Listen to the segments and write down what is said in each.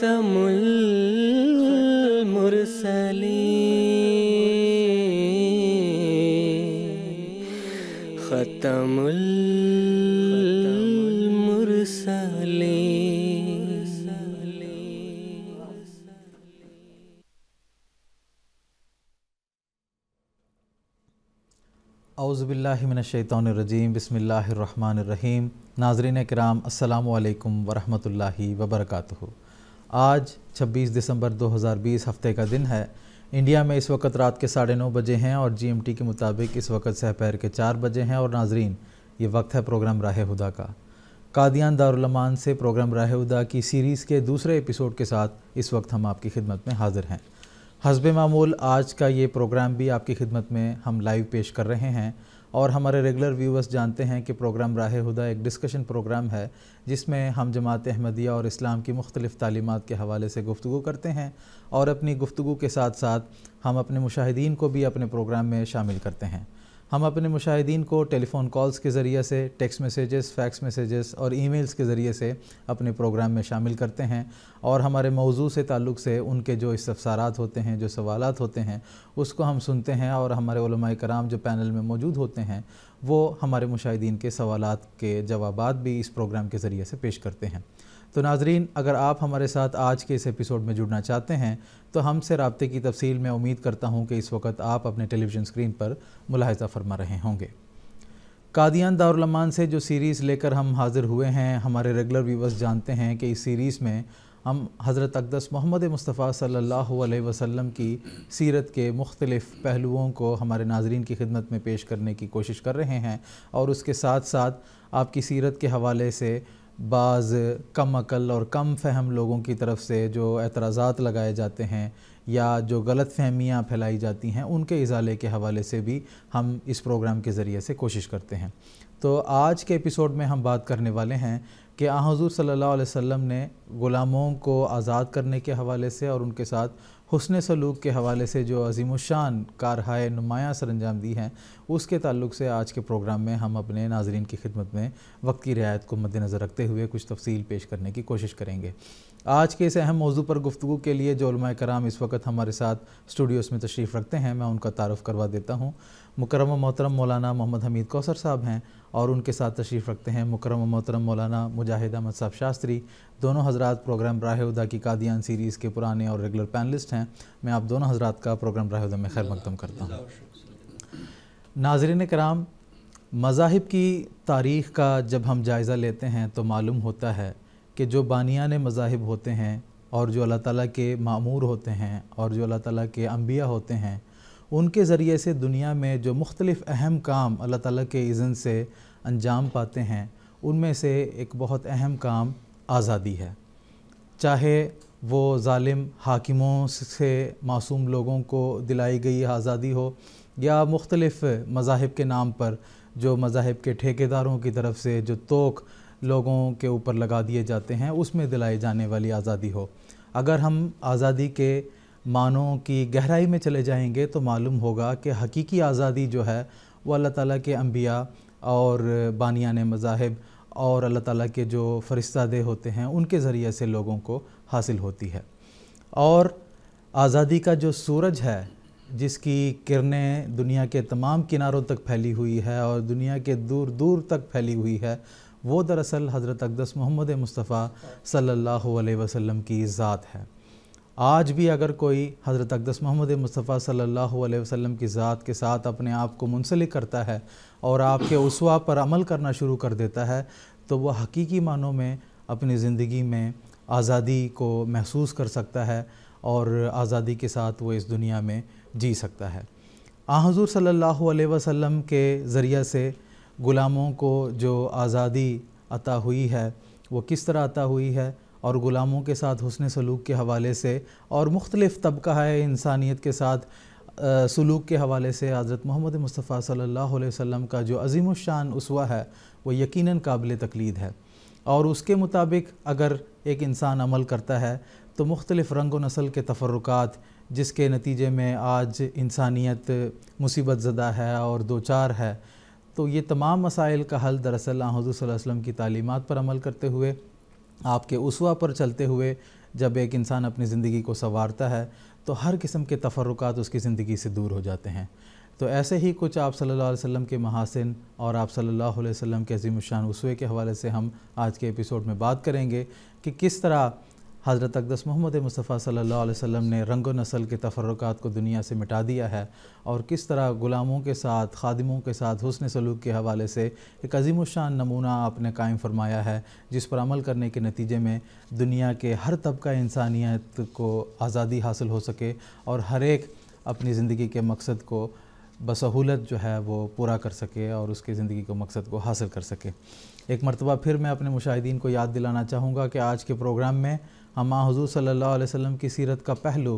खतम मुरसली खतम मुरसली अउज़बिल्लिमिनशैतरजीम बसमिल्लर रहीम नाजरीन कराम अल्लाम वरहमल वबरकू आज 26 दिसंबर 2020 हफ्ते का दिन है इंडिया में इस वक्त रात के साढ़े नौ बजे हैं और जीएमटी के मुताबिक इस वक्त सहपहर के चार बजे हैं और नाजरीन ये वक्त है प्रोग्राम राह हुदा का कादियान दारुलमान से प्रोग्राम राह हुदा की सीरीज़ के दूसरे एपिसोड के साथ इस वक्त हम आपकी खिदमत में हाजिर हैं हसब मामूल आज का ये प्रोग्राम भी आपकी खिदमत में हम लाइव पेश कर रहे हैं और हमारे रेगुलर व्यूवर्स जानते हैं कि प्रोग्राम राह हुदा एक डिस्कशन प्रोग्राम है जिसमें हम जमात अहमदिया और इस्लाम की मुख्तलिफ़ तालीमत के हवाले से गुफ्तु करते हैं और अपनी गुफ्तु के साथ साथ हम अपने मुशाहिदीन को भी अपने प्रोग्राम में शामिल करते हैं हम अपने मुशाहिदीन को टेलीफ़ोन कॉल्स के ज़रिए से टेक्स्ट मैसेजेस फैक्स मैसेजेस और ईमेल्स के ज़रिए से अपने प्रोग्राम में शामिल करते हैं और हमारे मौजू से ताल्लुक़ से उनके जो इस्तफसारात होते हैं जो सवाल होते हैं उसको हम सुनते हैं और हमारे कराम जो पैनल में मौजूद होते हैं वो हमारे मुशाहिदीन के सवाल के जवाब भी इस प्रोग्राम के ज़रिए से पेश करते हैं तो नाजरीन अगर आप हमारे साथ आज के इस एपिसोड में जुड़ना चाहते हैं तो हमसे रबते की तफसील में उम्मीद करता हूँ कि इस वक्त आप अपने टेलीविज़न स्क्रीन पर मुलाहजा फरमा रहे होंगे कादियान दारमान से जो सीरीज़ लेकर हम हाजिर हुए हैं हमारे रेगुलर व्यूवर्स जानते हैं कि इस सीरीज़ में हम हज़रत अकदस मोहम्मद मुस्तफ़ा सल्लल्लाहु अलैहि वसल्लम की सीरत के मुख्तलिफ़ पहलुओं को हमारे नाजरन की खिदमत में पेश करने की कोशिश कर रहे हैं और उसके साथ साथ आपकी सीरत के हवाले से बाज़ कम अकल और कम फहम लोगों की तरफ से जो एतराज़ात लगाए जाते हैं या जो गलत फहमियाँ फैलाई जाती हैं उनके इजाले के हवाले से भी हम इस प्रोग्राम के ज़रिए से कोशिश करते हैं तो आज के एपिसोड में हम बात करने वाले हैं कि आज़ूर सल्ला वम ने ग़ुलामों को आज़ाद करने के हवाले से और उनके साथ हसन सलूक के हवाले से जो अजीमशान कारहाय नुमाया सर अंजाम दी हैं उसके ताल्लुक से आज के प्रोग्राम में हम अपने नाजरन की खिदमत में वक्त की रियायत को मद्दनज़र रखते हुए कुछ तफसील पेश करने की कोशिश करेंगे आज के इस अहम मौजू पर गुफ्तु के लिए जो कराम इस वक्त हमारे साथ स्टूडियोज़ में तशरीफ़ रखते हैं मैं उनका तारफ़ करवा देता हूँ मुकरम मोहतरम मौलाना मोहम्मद हमीद कौसर साहब हैं और उनके साथ तशरीफ़ रखते हैं मुकरम मोहतरम मौलाना मुजाहिद अहमद साहब शास्त्री दोनों हजरात प्रोग्राम राहदा की कादियान सीरीज़ के पुराने और रेगुलर पैनलिस्ट हैं मैं आप दोनों हजरात का प्रोग्राम राहदा में खैर मकदम करता हूँ नाजरन कराम मज़ाहिब की तारीख़ का जब हम जायज़ा लेते हैं तो मालूम होता है कि जो बानियान मज़ाहिब होते हैं और जो अल्लाह ताली के मामूर होते हैं और जो अल्लाह ताली के अम्बिया होते हैं उनके ज़रिए से दुनिया में जो मुख्तलिफ़ अहम काम अल्लाह ताला के इज़न से अंजाम पाते हैं उनमें से एक बहुत अहम काम आज़ादी है चाहे वो ालिम हाकिमों से मासूम लोगों को दिलाई गई आज़ादी हो या मुख्तलफ़ मज़ाहब के नाम पर जो मज़ाहब के ठेकेदारों की तरफ से जो तोक लोगों के ऊपर लगा दिए जाते हैं उसमें दिलाई जाने वाली आज़ादी हो अगर हम आज़ादी के मानों की गहराई में चले जाएंगे तो मालूम होगा कि हकीकी आज़ादी जो है वो अल्लाह ताला के अम्बिया और बानियान मज़ाहब और अल्लाह ताला के जो फरिश्तादे होते हैं उनके ज़रिए से लोगों को हासिल होती है और आज़ादी का जो सूरज है जिसकी किरणें दुनिया के तमाम किनारों तक फैली हुई है और दुनिया के दूर दूर तक फैली हुई है वो दरअसल हज़रत अकदस मोहम्मद मुस्तफ़ा सल्लल्लाहु अलैहि वसल्लम की ज़ात है आज भी अगर कोई हज़रत अकदस महमद मुस्तफ़ा सल्लल्लाहु अलैहि वसल्लम की ज़ात के साथ अपने आप को मुंसलिक करता है और आपके उसवा पर अमल करना शुरू कर देता है तो वह हकीकी मानों में अपनी ज़िंदगी में आज़ादी को महसूस कर सकता है और आज़ादी के साथ वो इस दुनिया में जी सकता है आ हजूर सल्लल्लाहु अलैहि वसल्लम के ज़रिए से ग़ुलामों को जो आज़ादी अता हुई है वो किस तरह अता हुई है और ग़ुलामों के साथ हसन सलूक के हवाले से और मुख्तलिफ़ तबका है इंसानियत के साथ सलूक के हवाले से हज़रत मोहम्मद मुस्तफ़ा सल्ला वसम का जो अजीम शान उसवा है वह यकीन काबिल तकलीद है और उसके मुताबिक अगर एक इंसान अमल करता है तो मुख्तलिफ़ रंग व नसल के तफरक़ात जिसके नतीजे में आज इंसानियत मुसीबत ज़दा है और दो चार है तो ये तमाम मसाइल का हल दरअसल हजू वसम की तालीमत पर अमल करते हुए आपके उसवा पर चलते हुए जब एक इंसान अपनी ज़िंदगी को संवारता है तो हर किस्म के तफरक उसकी ज़िंदगी से दूर हो जाते हैं तो ऐसे ही कुछ आप सल्लल्लाहु अलैहि वसल्लम के महासिन और आप सल्लल्लाहु अलैहि वसल्लम के अजीम शान उसवे के हवाले से हम आज के एपिसोड में बात करेंगे कि किस तरह हज़रत अकदस मोहम्मद मुस्तफ़ा सल्लल्लाहु अलैहि वसल्लम ने रंग नसल के तफरक़ात को दुनिया से मिटा दिया है और किस तरह ग़ुलामों के साथ खादिमों के साथ हुसन सलूक के हवाले से एक अजीम शान नमूना आपने कायम फरमाया है जिस पर अमल करने के नतीजे में दुनिया के हर तबका इंसानियत को आज़ादी हासिल हो सके और हर एक अपनी ज़िंदगी के मकसद को बसहूलत जो है वो पूरा कर सके और उसकी ज़िंदगी को मकसद को हासिल कर सके एक मरतबा फिर मैं अपने मुशाहिदीन को याद दिलाना चाहूँगा कि आज के प्रोग्राम में अम्मा हजूर सल्ला वसम की सीरत का पहलू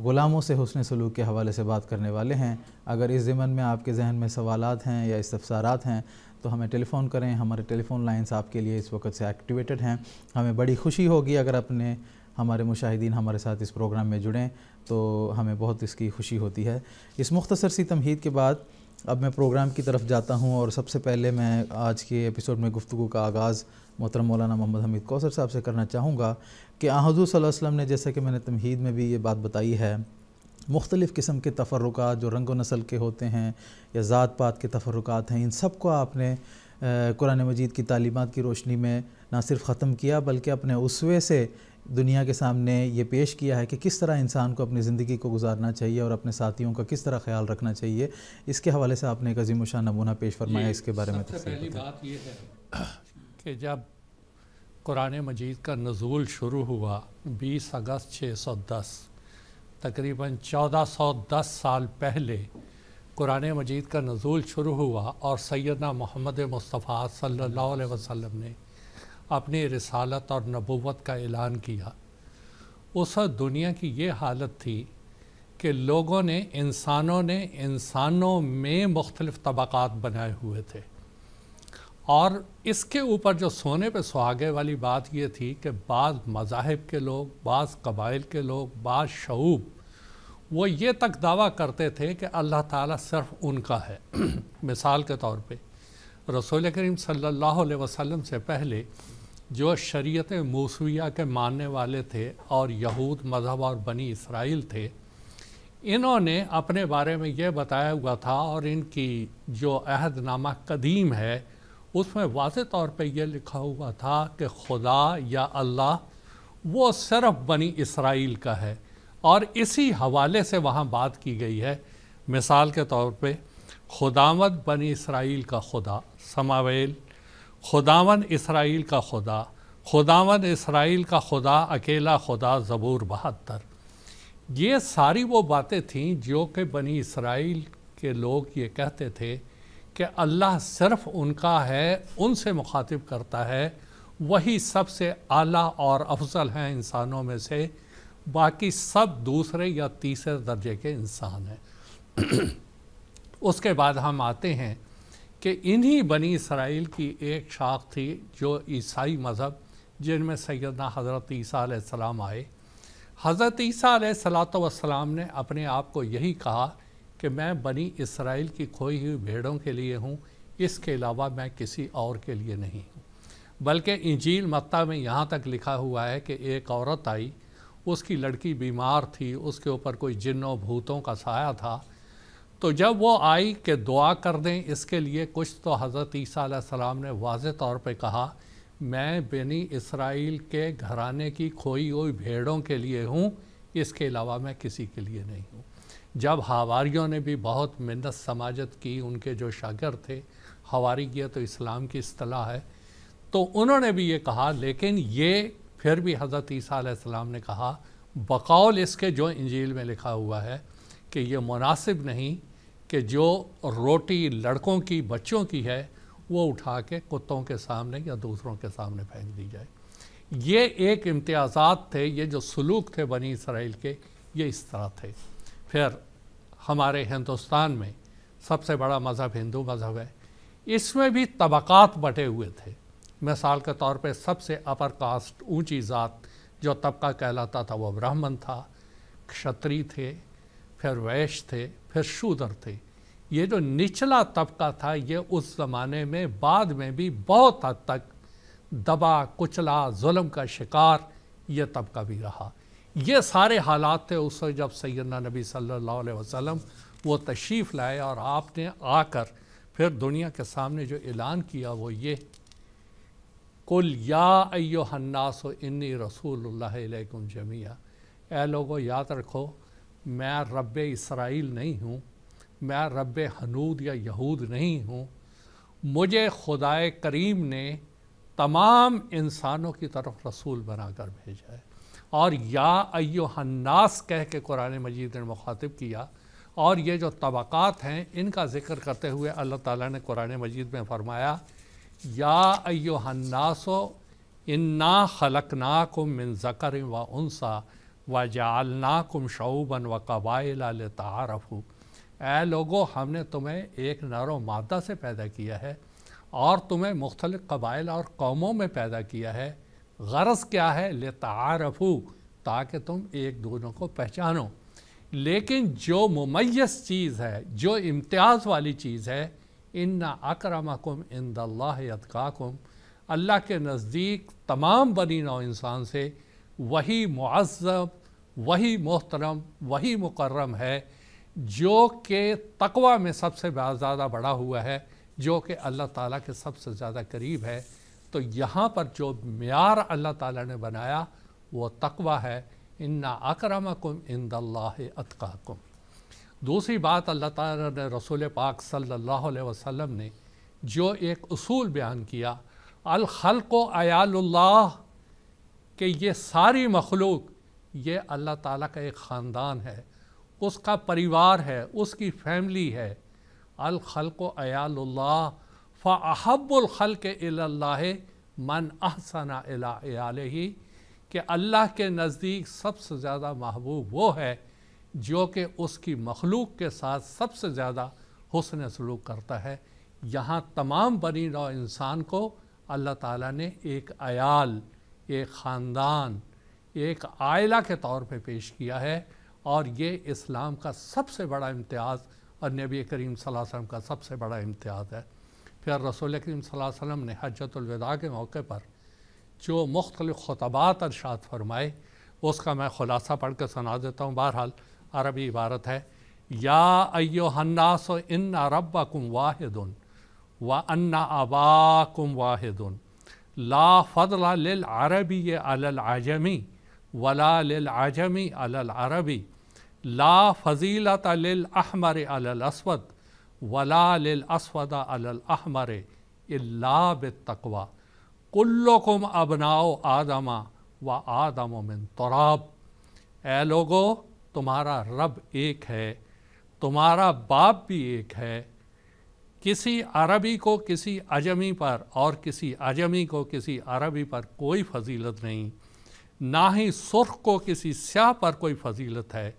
ग़ुलामों से हसन सलूक के हवाले से बात करने वाले हैं अगर इस ज़मन में आपके जहन में सवाल हैं या इस्तफसारात हैं तो हमें टेलीफ़ोन करें हमारे टेलीफ़ोन लाइन्स आपके लिए इस वक्त से एक्टिवेटेड हैं हमें बड़ी खुशी होगी अगर अपने हमारे मुशाहिदीन हमारे साथ इस प्रोग्राम में जुड़ें तो हमें बहुत इसकी खुशी होती है इस मुख्तसर सी तमहीद के बाद अब मैं प्रोग्राम की तरफ जाता हूँ और सबसे पहले मैं आज के एपिसोड में गुफ्तु का आगाज़ मोहतरम मौलाना मोहम्मद हमीद कौसर साहब से करना चाहूँगा कि हजू वसम ने जैसे कि मैंने तमहीद में भी ये बात बताई है मुख्तलिफ़ किस्म के तफरक जो रंग व के होते हैं या ज़ात पात के तफरक हैं इन सब को आपने कुरान मजीद की तालीमत की रोशनी में ना सिर्फ ख़त्म किया बल्कि अपने उसवे से दुनिया के सामने ये पेश किया है कि किस तरह इंसान को अपनी ज़िंदगी को गुजारना चाहिए और अपने साथियों का किस तरह ख्याल रखना चाहिए इसके हवाले से आपने एक अजीम शाह नमूना पेश फरमाया इसके बारे में पहली बात है कि जब कुरान मजीद का नज़ूल शुरू हुआ 20 अगस्त 610 तकरीबन 1410 साल पहले कुरान मजीद का नज़ूल शुरू हुआ और सैदना मोहम्मद मुस्तफ़ा सल्लल्लाहु अलैहि वसल्लम ने अपनी रसालत और नबूवत का ऐलान किया उस दुनिया की ये हालत थी कि लोगों ने इंसानों ने इंसानों में मुख्तलिफ़ तबक़ात बनाए हुए थे और इसके ऊपर जो सोने पे सुहागे वाली बात ये थी कि बाज़ मजाहब के लोग बाज़ कबाइल के लोग बाज़ शूब वो ये तक दावा करते थे कि अल्लाह ताला सिर्फ उनका है मिसाल के तौर पे रसूल करीम सल्लल्लाहु अलैहि वसल्लम से पहले जो शरीयत मूसविया के मानने वाले थे और यहूद मज़हब और बनी इसराइल थे इन्होंने अपने बारे में ये बताया हुआ था और इनकी जो अहदनामा कदीम है उसमें वाज तौर पर ये लिखा हुआ था कि खुदा या अल्लाह वो सिर्फ बनी इसराइल का है और इसी हवाले से वहाँ बात की गई है मिसाल के तौर पर खुदावंद बनी इसराइल का खुदा समावेल खुदावन इसराइल का खुदा खुदावन इसराइल का खुदा अकेला खुदा ज़बूर बहत्तर ये सारी वो बातें थीं जो कि बनी इसराइल के लोग ये कहते थे कि अल्लाह सिर्फ़ उनका है उनसे मुखातिब करता है वही सबसे आला और अफजल हैं इंसानों में से बाकी सब दूसरे या तीसरे दर्जे के इंसान हैं उसके बाद हम आते हैं कि इन्हीं बनी इसराइल की एक शाख थी जो ईसाई मज़हब जिनमें सैदना हज़रत ईसा आए हज़रत ईसा सलात वसलाम ने अपने आप को यही कहा कि मैं बनी इसराइल की खोई हुई भेड़ों के लिए हूँ इसके अलावा मैं किसी और के लिए नहीं हूँ बल्कि इंजील मत्ता में यहाँ तक लिखा हुआ है कि एक औरत आई उसकी लड़की बीमार थी उसके ऊपर कोई जिन्नों भूतों का साया था तो जब वो आई कि दुआ कर दें इसके लिए कुछ तो हज़रत ईसा सलाम ने वाज तौर पे कहा मैं बनी इसराइल के घराने की खोई हुई भेड़ों के लिए हूँ इसके अलावा मैं किसी के लिए नहीं हूँ जब हवारियों ने भी बहुत मिन्नत समाजत की उनके जो शागर थे हवारी किया तो इस्लाम की असलाह है तो उन्होंने भी ये कहा लेकिन ये फिर भी हज़रत ईसीम ने कहा बकौल इसके जो इंजील में लिखा हुआ है कि ये मुनासिब नहीं कि जो रोटी लड़कों की बच्चों की है वो उठा के कुत्तों के सामने या दूसरों के सामने फेंक दी जाए ये एक इम्तियाज़ात थे ये जो सलूक थे बनी इसराइल के ये इस तरह थे फिर हमारे हिंदुस्तान में सबसे बड़ा मज़हब हिंदू मज़हब है इसमें भी तबक़ात बटे हुए थे मिसाल के तौर पे सबसे अपर कास्ट ऊंची ज़ात जो तबका कहलाता था वो ब्राह्मण था क्षत्रिय थे फिर वैश्य थे फिर शूदर थे ये जो निचला तबका था ये उस ज़माने में बाद में भी बहुत हद तक दबा कुचला जुल्म का शिकार ये तबका भी रहा ये सारे हालात थे उस वक्त जब सैदना नबी सल्लल्लाहु अलैहि वसल्लम वो तशरीफ़ लाए और आपने आकर फिर दुनिया के सामने जो ऐलान किया वो ये कुल या अयो हन्नास इन्नी रसूलुल्लाह जमिया ए लोगों याद रखो मैं रब इसराइल नहीं हूँ मैं रब हनूद या यहूद नहीं हूँ मुझे खुदाए करीम ने तमाम इंसानों की तरफ रसूल बनाकर भेजा है और या हन्नास कह के कुरान मजीद ने मुखातिब किया और ये जो तबक़ात हैं इनका ज़िक्र करते हुए अल्लाह ताला ने कुरान मजीद में फ़रमाया या हन्नासो इन्ना खलकनाकुम मिन ज़कर व उनसा व जालनाकुम शौबन व कबाइल तारफ़ू ए लोगो हमने तुम्हें एक नर व मादा से पैदा किया है और तुम्हें मुख्तलिफ़ कबाइल और कौमों में पैदा किया है गरज क्या है ले तारफू ताकि तुम एक दोनों को पहचानो लेकिन जो मुमैस चीज़ है जो इम्तियाज़ वाली चीज़ है इन अक्रमकुम इंदल्लाकाकुम अल्लाह के नज़दीक तमाम बनी नौ इंसान से वही मज़ब वही मोहतरम वही मुकर्रम है जो कि तकवा में सबसे ज़्यादा बड़ा हुआ है जो कि अल्लाह ताला के सबसे ज़्यादा करीब है तो यहाँ पर जो मैार अल्लाह ताला ने बनाया वो तकवा है इन्ना अक्रमकुम इंदल्ला अतकाकुम दूसरी बात अल्लाह ताला ने रसूल पाक सल्लल्लाहु अलैहि वसल्लम ने जो एक असूल बयान किया को आयाल्लाह के ये सारी मखलूक ये अल्लाह ताला का एक ख़ानदान है उसका परिवार है उसकी फैमिली है को अयाल्ला खल के मन अहसना ही कि अल्लाह के नज़दीक सबसे ज़्यादा महबूब वो है जो कि उसकी मखलूक के साथ सबसे ज़्यादा हुसन सलूक करता है यहाँ तमाम बनी नौ इंसान को अल्लाह ताला ने एक आयाल एक ख़ानदान एक आयला के तौर पे पेश किया है और ये इस्लाम का सबसे बड़ा इम्तियाज़ और नबी करीम वसल्लम का सबसे बड़ा इम्तियाज़ है फिर रसोल करीम वसम ने हजतलविदा के मौके पर जो मुख्तलिफ़ खुतबात अरशात फरमाए उसका मैं ख़ुलासा पढ़ कर सुना देता हूँ बहरहाल अरबी इबारत है या अयो हन्नास इन रब कुम वाहिदन व अन्ना अबा कुम वाहिदन ला फला लिल अरबी अलल आजमी वला लिल आजमी अलल अरबी ला फ़जीलत लिल अहमर अलल असवद वला असवदा अलमर अल्ला बकवा कुल्लकुम अबनाओ आदमा व आदम मिन तराब ए लोगो तुम्हारा रब एक है तुम्हारा बाप भी एक है किसी अरबी को किसी अजमी पर और किसी अजमी को किसी अरबी पर कोई फजीलत नहीं ना ही सुर्ख को किसी स्याह पर कोई फजीलत है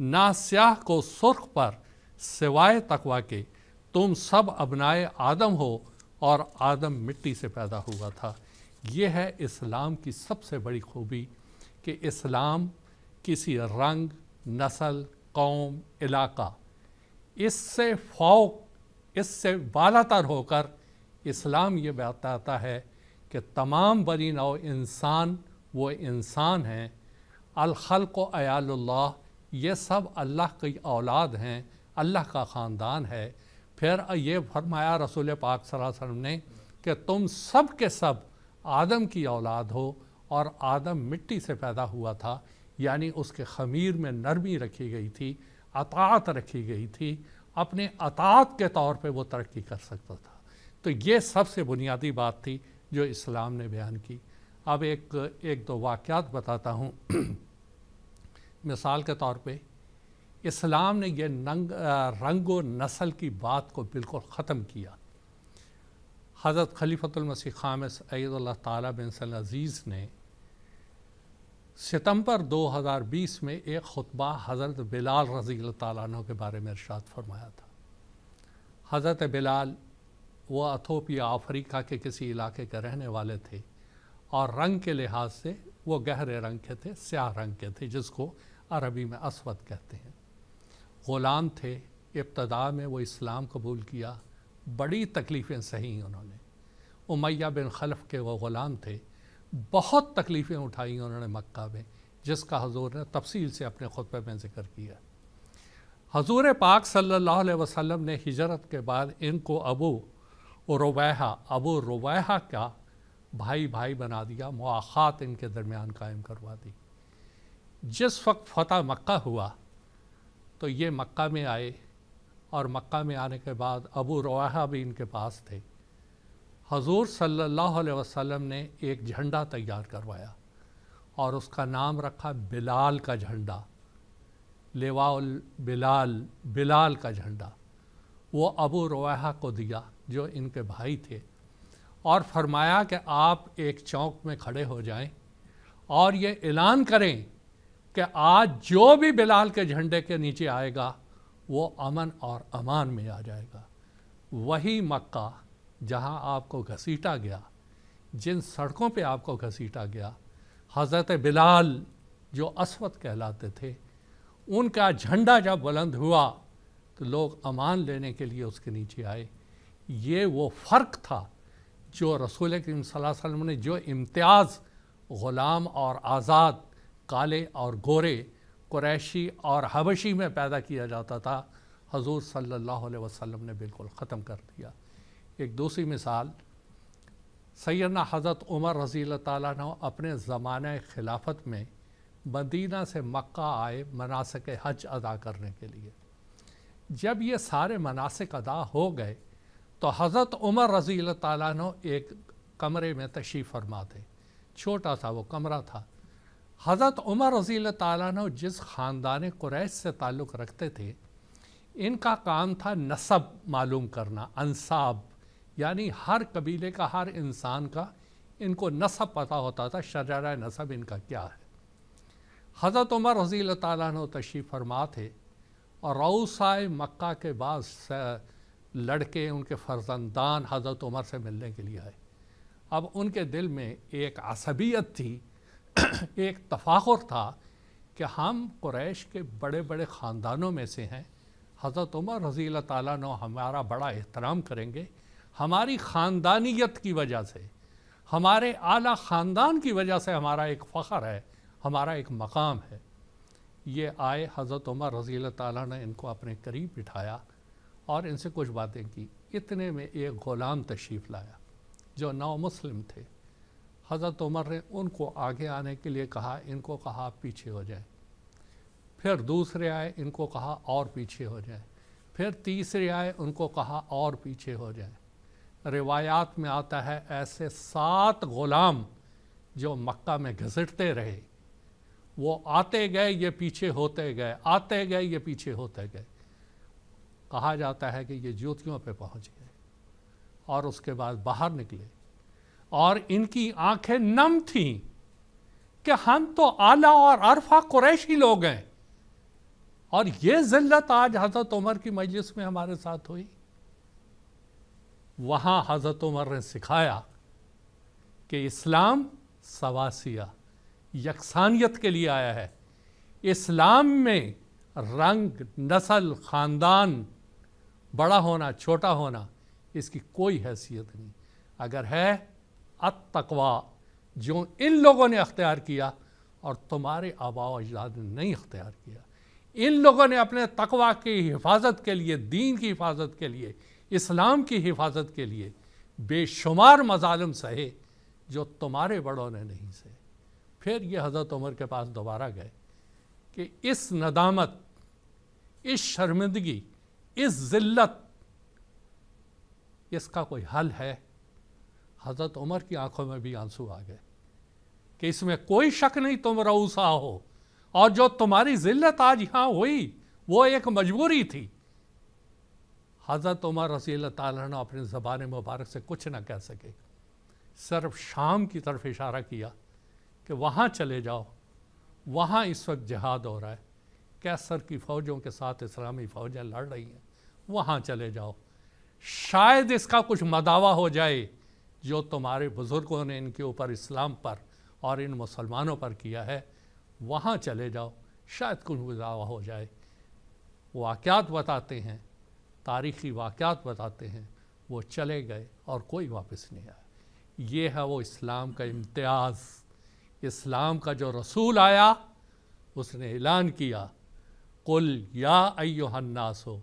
ना स्याह को सुर्ख पर सिवाय तकवा के तुम सब अबनाए आदम हो और आदम मिट्टी से पैदा हुआ था यह है इस्लाम की सबसे बड़ी खूबी कि इस्लाम किसी रंग नस्ल कौम इलाका इससे फ़ौक इससे बालातर होकर इस्लाम ये बताता है कि तमाम बरी नौ इंसान वो इंसान हैं अलखल को अयाल्ला ये सब अल्लाह की औलाद हैं अल्लाह का ख़ानदान है फिर ये फरमाया रसूल पाक सल्लल्लाहु ने कि तुम सब के सब आदम की औलाद हो और आदम मिट्टी से पैदा हुआ था यानी उसके खमीर में नरमी रखी गई थी अतात रखी गई थी अपने अतात के तौर पे वो तरक्की कर सकता था तो ये सबसे बुनियादी बात थी जो इस्लाम ने बयान की अब एक एक दो वाक़ बताता हूँ मिसाल के तौर पे इस्लाम ने यह नंग रंग व नस्ल की बात को बिल्कुल ख़त्म किया हज़रत खलीफतमसी खाम सैदल्ला ताली बिन अज़ीज़ ने सितंबर 2020 में एक खुतबा हज़रत बिलाल रजील तु के बारे में इर्शाद फरमाया था हज़रत बिलाल वो अथोपिया अफ्रीका के किसी इलाके के रहने वाले थे और रंग के लिहाज से वो गहरे रंग के थे स्याह रंग के थे जिसको अरबी में असवद कहते हैं ग़ुलाम थे इब्तदा में वो इस्लाम कबूल किया बड़ी तकलीफ़ें सही उन्होंने उमैया बिन खलफ के वो ग़ुलाम थे बहुत तकलीफ़ें उठाई उन्होंने मक्का में जिसका हजूर ने तफसील से अपने खुतबे में ज़िक्र किया हजूर पाक सल्लल्लाहु अलैहि वसल्लम ने हिजरत के बाद इनको अबू रुबैहा अबू रुबैहा का भाई भाई बना दिया मुआखात इनके दरमियान कायम करवा दी जिस वक्त फतह मक्का हुआ तो ये मक्का में आए और मक्का में आने के बाद अबू रवाहा भी इनके पास थे हजूर सल्लल्लाहु अलैहि वसल्लम ने एक झंडा तैयार करवाया और उसका नाम रखा बिलाल का झंडा लेवाउल बिलाल बिलाल का झंडा वो अबू रवाहा को दिया जो इनके भाई थे और फरमाया कि आप एक चौक में खड़े हो जाएं और ये ऐलान करें कि आज जो भी बिलाल के झंडे के नीचे आएगा वो अमन और अमान में आ जाएगा वही मक्का जहां आपको घसीटा गया जिन सड़कों पे आपको घसीटा गया हज़रत बिलाल जो अस्वत कहलाते थे उनका झंडा जब बुलंद हुआ तो लोग अमान लेने के लिए उसके नीचे आए ये वो फ़र्क था जो रसूल करीम वसल्लम ने जो इम्तियाज़ ग़ुलाम और आज़ाद काले और गोरे क्रैशी और हबशी में पैदा किया जाता था हजूर सल्लल्लाहु अलैहि वसल्लम ने बिल्कुल ख़त्म कर दिया एक दूसरी मिसाल सैना हज़रत उमर रजील तु अपने ज़माने खिलाफत में मदीना से मक्का आए मनासिक हज अदा करने के लिए जब ये सारे मनासिक अदा हो गए तो हज़रत उमर रजील तु एक कमरे में तशीफ़ फरमा थे छोटा सा वो कमरा था हज़रत उमर रजील तु जिस ख़ानदान क्रैश से ताल्लुक़ रखते थे इनका काम था नसब मालूम करना अनसाब यानी हर कबीले का हर इंसान का इनको नसब पता होता था शजरा नसब इनका क्या है हज़रत उमर रजील तु तशीफ़ फरमा थे और रऊसाए मक्का के बाद लड़के उनके फर्जंदान हज़रत उमर से मिलने के लिए आए अब उनके दिल में एक असबियत थी कि एक तफाखर था कि हम कुरैश के बड़े बड़े ख़ानदानों में से हैं हज़रत उमर रज़ी ताली हमारा बड़ा एहतराम करेंगे हमारी ख़ानदानियत की वजह से हमारे आला ख़ानदान की वजह से हमारा एक फ़ख्र है हमारा एक मकाम है ये आए हज़रत उमर रज़ी ताली ने इनको अपने करीब बिठाया और इनसे कुछ बातें की इतने में एक ग़ुलाम तशरीफ़ लाया जो मुस्लिम थे हज़रत उमर ने उनको आगे आने के लिए कहा इनको कहा पीछे हो जाए फिर दूसरे आए इनको कहा और पीछे हो जाए फिर तीसरे आए उनको कहा और पीछे हो जाए रिवायात में आता है ऐसे सात ग़ुलाम जो मक्का में घसीटते रहे वो आते गए ये पीछे होते गए आते गए ये पीछे होते गए कहा जाता है कि ये ज्योतियों पे पहुंच गए और उसके बाद बाहर निकले और इनकी आंखें नम थीं कि हम तो आला और अरफा कुरैशी लोग हैं और ये ज़िल्लत आज हज़रत उमर की मजलिस में हमारे साथ हुई वहां हज़रत उमर ने सिखाया कि इस्लाम सवासिया यकसानियत के लिए आया है इस्लाम में रंग नस्ल ख़ानदान बड़ा होना छोटा होना इसकी कोई हैसियत नहीं अगर है अतवा जो इन लोगों ने अख्तियार किया और तुम्हारे आबाव अजदाद ने नहीं अख्तियार किया इन लोगों ने अपने तकवा की हिफाजत के लिए दीन की हिफाजत के लिए इस्लाम की हिफाजत के लिए बेशुमार मजालम सहे जो तुम्हारे बड़ों ने नहीं सहे फिर ये हज़रत उमर के पास दोबारा गए कि इस नदामत इस शर्मिंदगी इस ज़िल्लत इसका कोई हल है हज़रत उमर की आंखों में भी आंसू आ गए कि इसमें कोई शक नहीं तुम रऊसा हो और जो तुम्हारी ज़िल्लत आज यहाँ हुई वो एक मजबूरी थी हज़रत उमर रसी तन अपनी ज़बान मुबारक से कुछ ना कह सके सिर्फ शाम की तरफ इशारा किया कि वहाँ चले जाओ वहाँ इस वक्त जहाद हो रहा है कैसर की फ़ौजों के साथ इस्लामी फ़ौजें लड़ रही हैं वहाँ चले जाओ शायद इसका कुछ मदावा हो जाए जो तुम्हारे बुज़ुर्गों ने इनके ऊपर इस्लाम पर और इन मुसलमानों पर किया है वहाँ चले जाओ शायद कुछ गुजावा हो जाए वाक़ात बताते हैं तारीख़ी वाक़ात बताते हैं वो चले गए और कोई वापस नहीं आया ये है वो इस्लाम का इम्तियाज़ इस्लाम का जो रसूल आया उसने ऐलान किया कुल या अयोहन्नास हो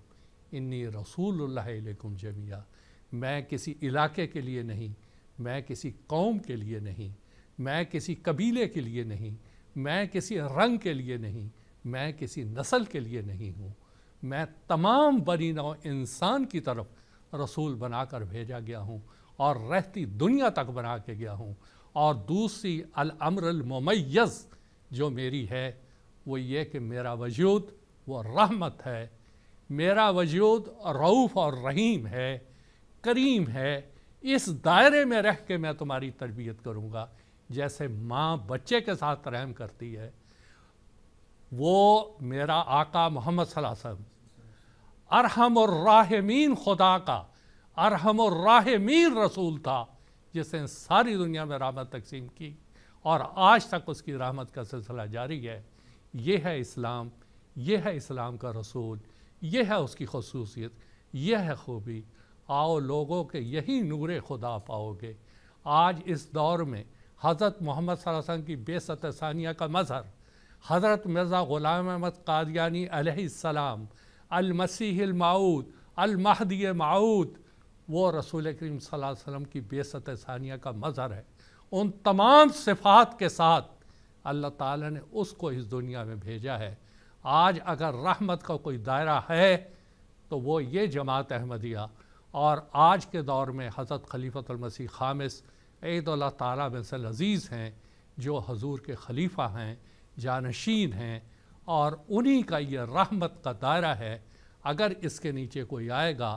इन्नी रसूल लकुम जमिया मैं किसी इलाके के लिए नहीं मैं किसी कौम के लिए नहीं मैं किसी कबीले के लिए नहीं मैं किसी रंग के लिए नहीं मैं किसी नस्ल के लिए नहीं हूँ मैं तमाम बनी नौ इंसान की तरफ रसूल बनाकर भेजा गया हूँ और रहती दुनिया तक बना के गया हूँ और दूसरी अलअमरमैज़ जो मेरी है वो ये कि मेरा वजूद वो रहमत है मेरा वजूद रऊफ़ और रहीम है करीम है इस दायरे में रह के मैं तुम्हारी तरबियत करूँगा जैसे माँ बच्चे के साथ रहम करती है वो मेरा आका मोहम्मद सलासम अरहम और राहमीन खुदा का अरहम और राहमीन रसूल था जिसने सारी दुनिया में रामत तकसीम की और आज तक उसकी रहमत का सिलसिला जारी है ये है इस्लाम ये है इस्लाम का रसूल यह है उसकी खसूसियत यह है खूबी आओ लोगों के यही नूर खुदा पाओगे आज इस दौर में हज़रत मोहम्मद वसल्लम की बेसत सानिया का मज़हर हज़रत मिर्ज़ा ग़ुलाम अहमद कादियानी अलैहिस्सलाम अलमसीहमाऊद अलमहदी माऊद वो रसूल करीम वसल्लम की बेसत सानिया का मज़हर है उन तमाम सिफात के साथ अल्लाह ताला ने उसको इस दुनिया में भेजा है आज अगर रहमत का कोई दायरा है तो वो ये जमात अहमदिया और आज के दौर में हज़रत खलीफतमसी खामिस ईदल ताली अज़ीज़ हैं जो हजूर के खलीफा हैं जानशीन हैं और उन्हीं का ये रहमत का दायरा है अगर इसके नीचे कोई आएगा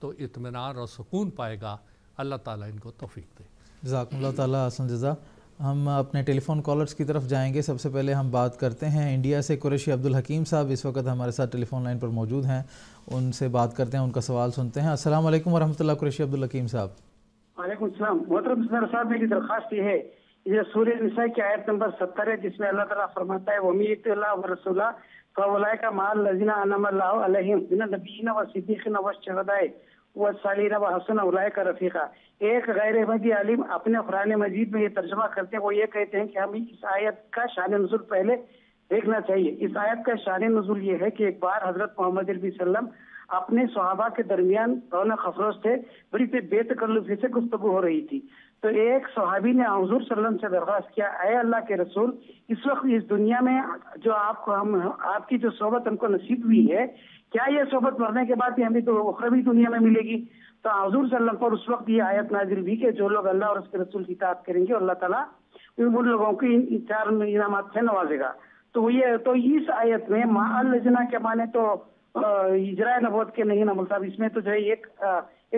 तो इतमान और सुकून पाएगा अल्लाह ताला इनको तोफ़ी दे जजाकल्ला तसन जजा हम अपने टेलीफोन कॉलर्स की तरफ जाएंगे सबसे पहले हम बात करते हैं इंडिया से कुरेशी अब्दुल हकीम साहब इस वक्त हमारे साथ टेलीफोन लाइन पर मौजूद हैं उनसे बात करते हैं उनका सवाल सुनते हैं असल वरहमल कुरेशी अब्दुल हकीम साहब वालेकुम मोहतरम साहब मेरी दरखास्त है ये सूर्य निशा की आयत नंबर सत्तर है जिसमें अल्लाह ताला फरमाता है वमीत रसोल्ला फवलाय का माल लजीना अनम नबीना व सिद्दीक नवश चढ़ाए व का रफीका एक गैर अहमदी आलिम अपने कुरान मजीद में ये तर्जमा करते हैं वो ये कहते हैं कि हमें इस आयत का शान नजुल पहले देखना चाहिए इस आयत का शान नजुल ये है की एक बार हजरत मोहम्मद वसल्लम अपने सहाबा के दरमियान रौनक अफरोज थे बड़ी से बेतकल्लुफी से गुफ्तु हो रही थी तो एक सहाबी ने हजूर सल्लम से दरख्वास्त किया अय अल्लाह के रसूल इस वक्त इस दुनिया में जो आपको हम आपकी जो सोहबत हमको नसीब हुई है क्या ये सोहबत मरने के बाद हमें तो उखरवी दुनिया में मिलेगी तो हजूर सल्लम पर उस वक्त ये आयत नाजिल भी कि जो लोग अल्लाह और उसके रसूल की इतात करेंगे अल्लाह तला उन लोगों को चार इनाम से नवाजेगा तो ये तो इस आयत में माजना के माने तो इजरा नबोत के नहीं नमल साहब इसमें तो जो है एक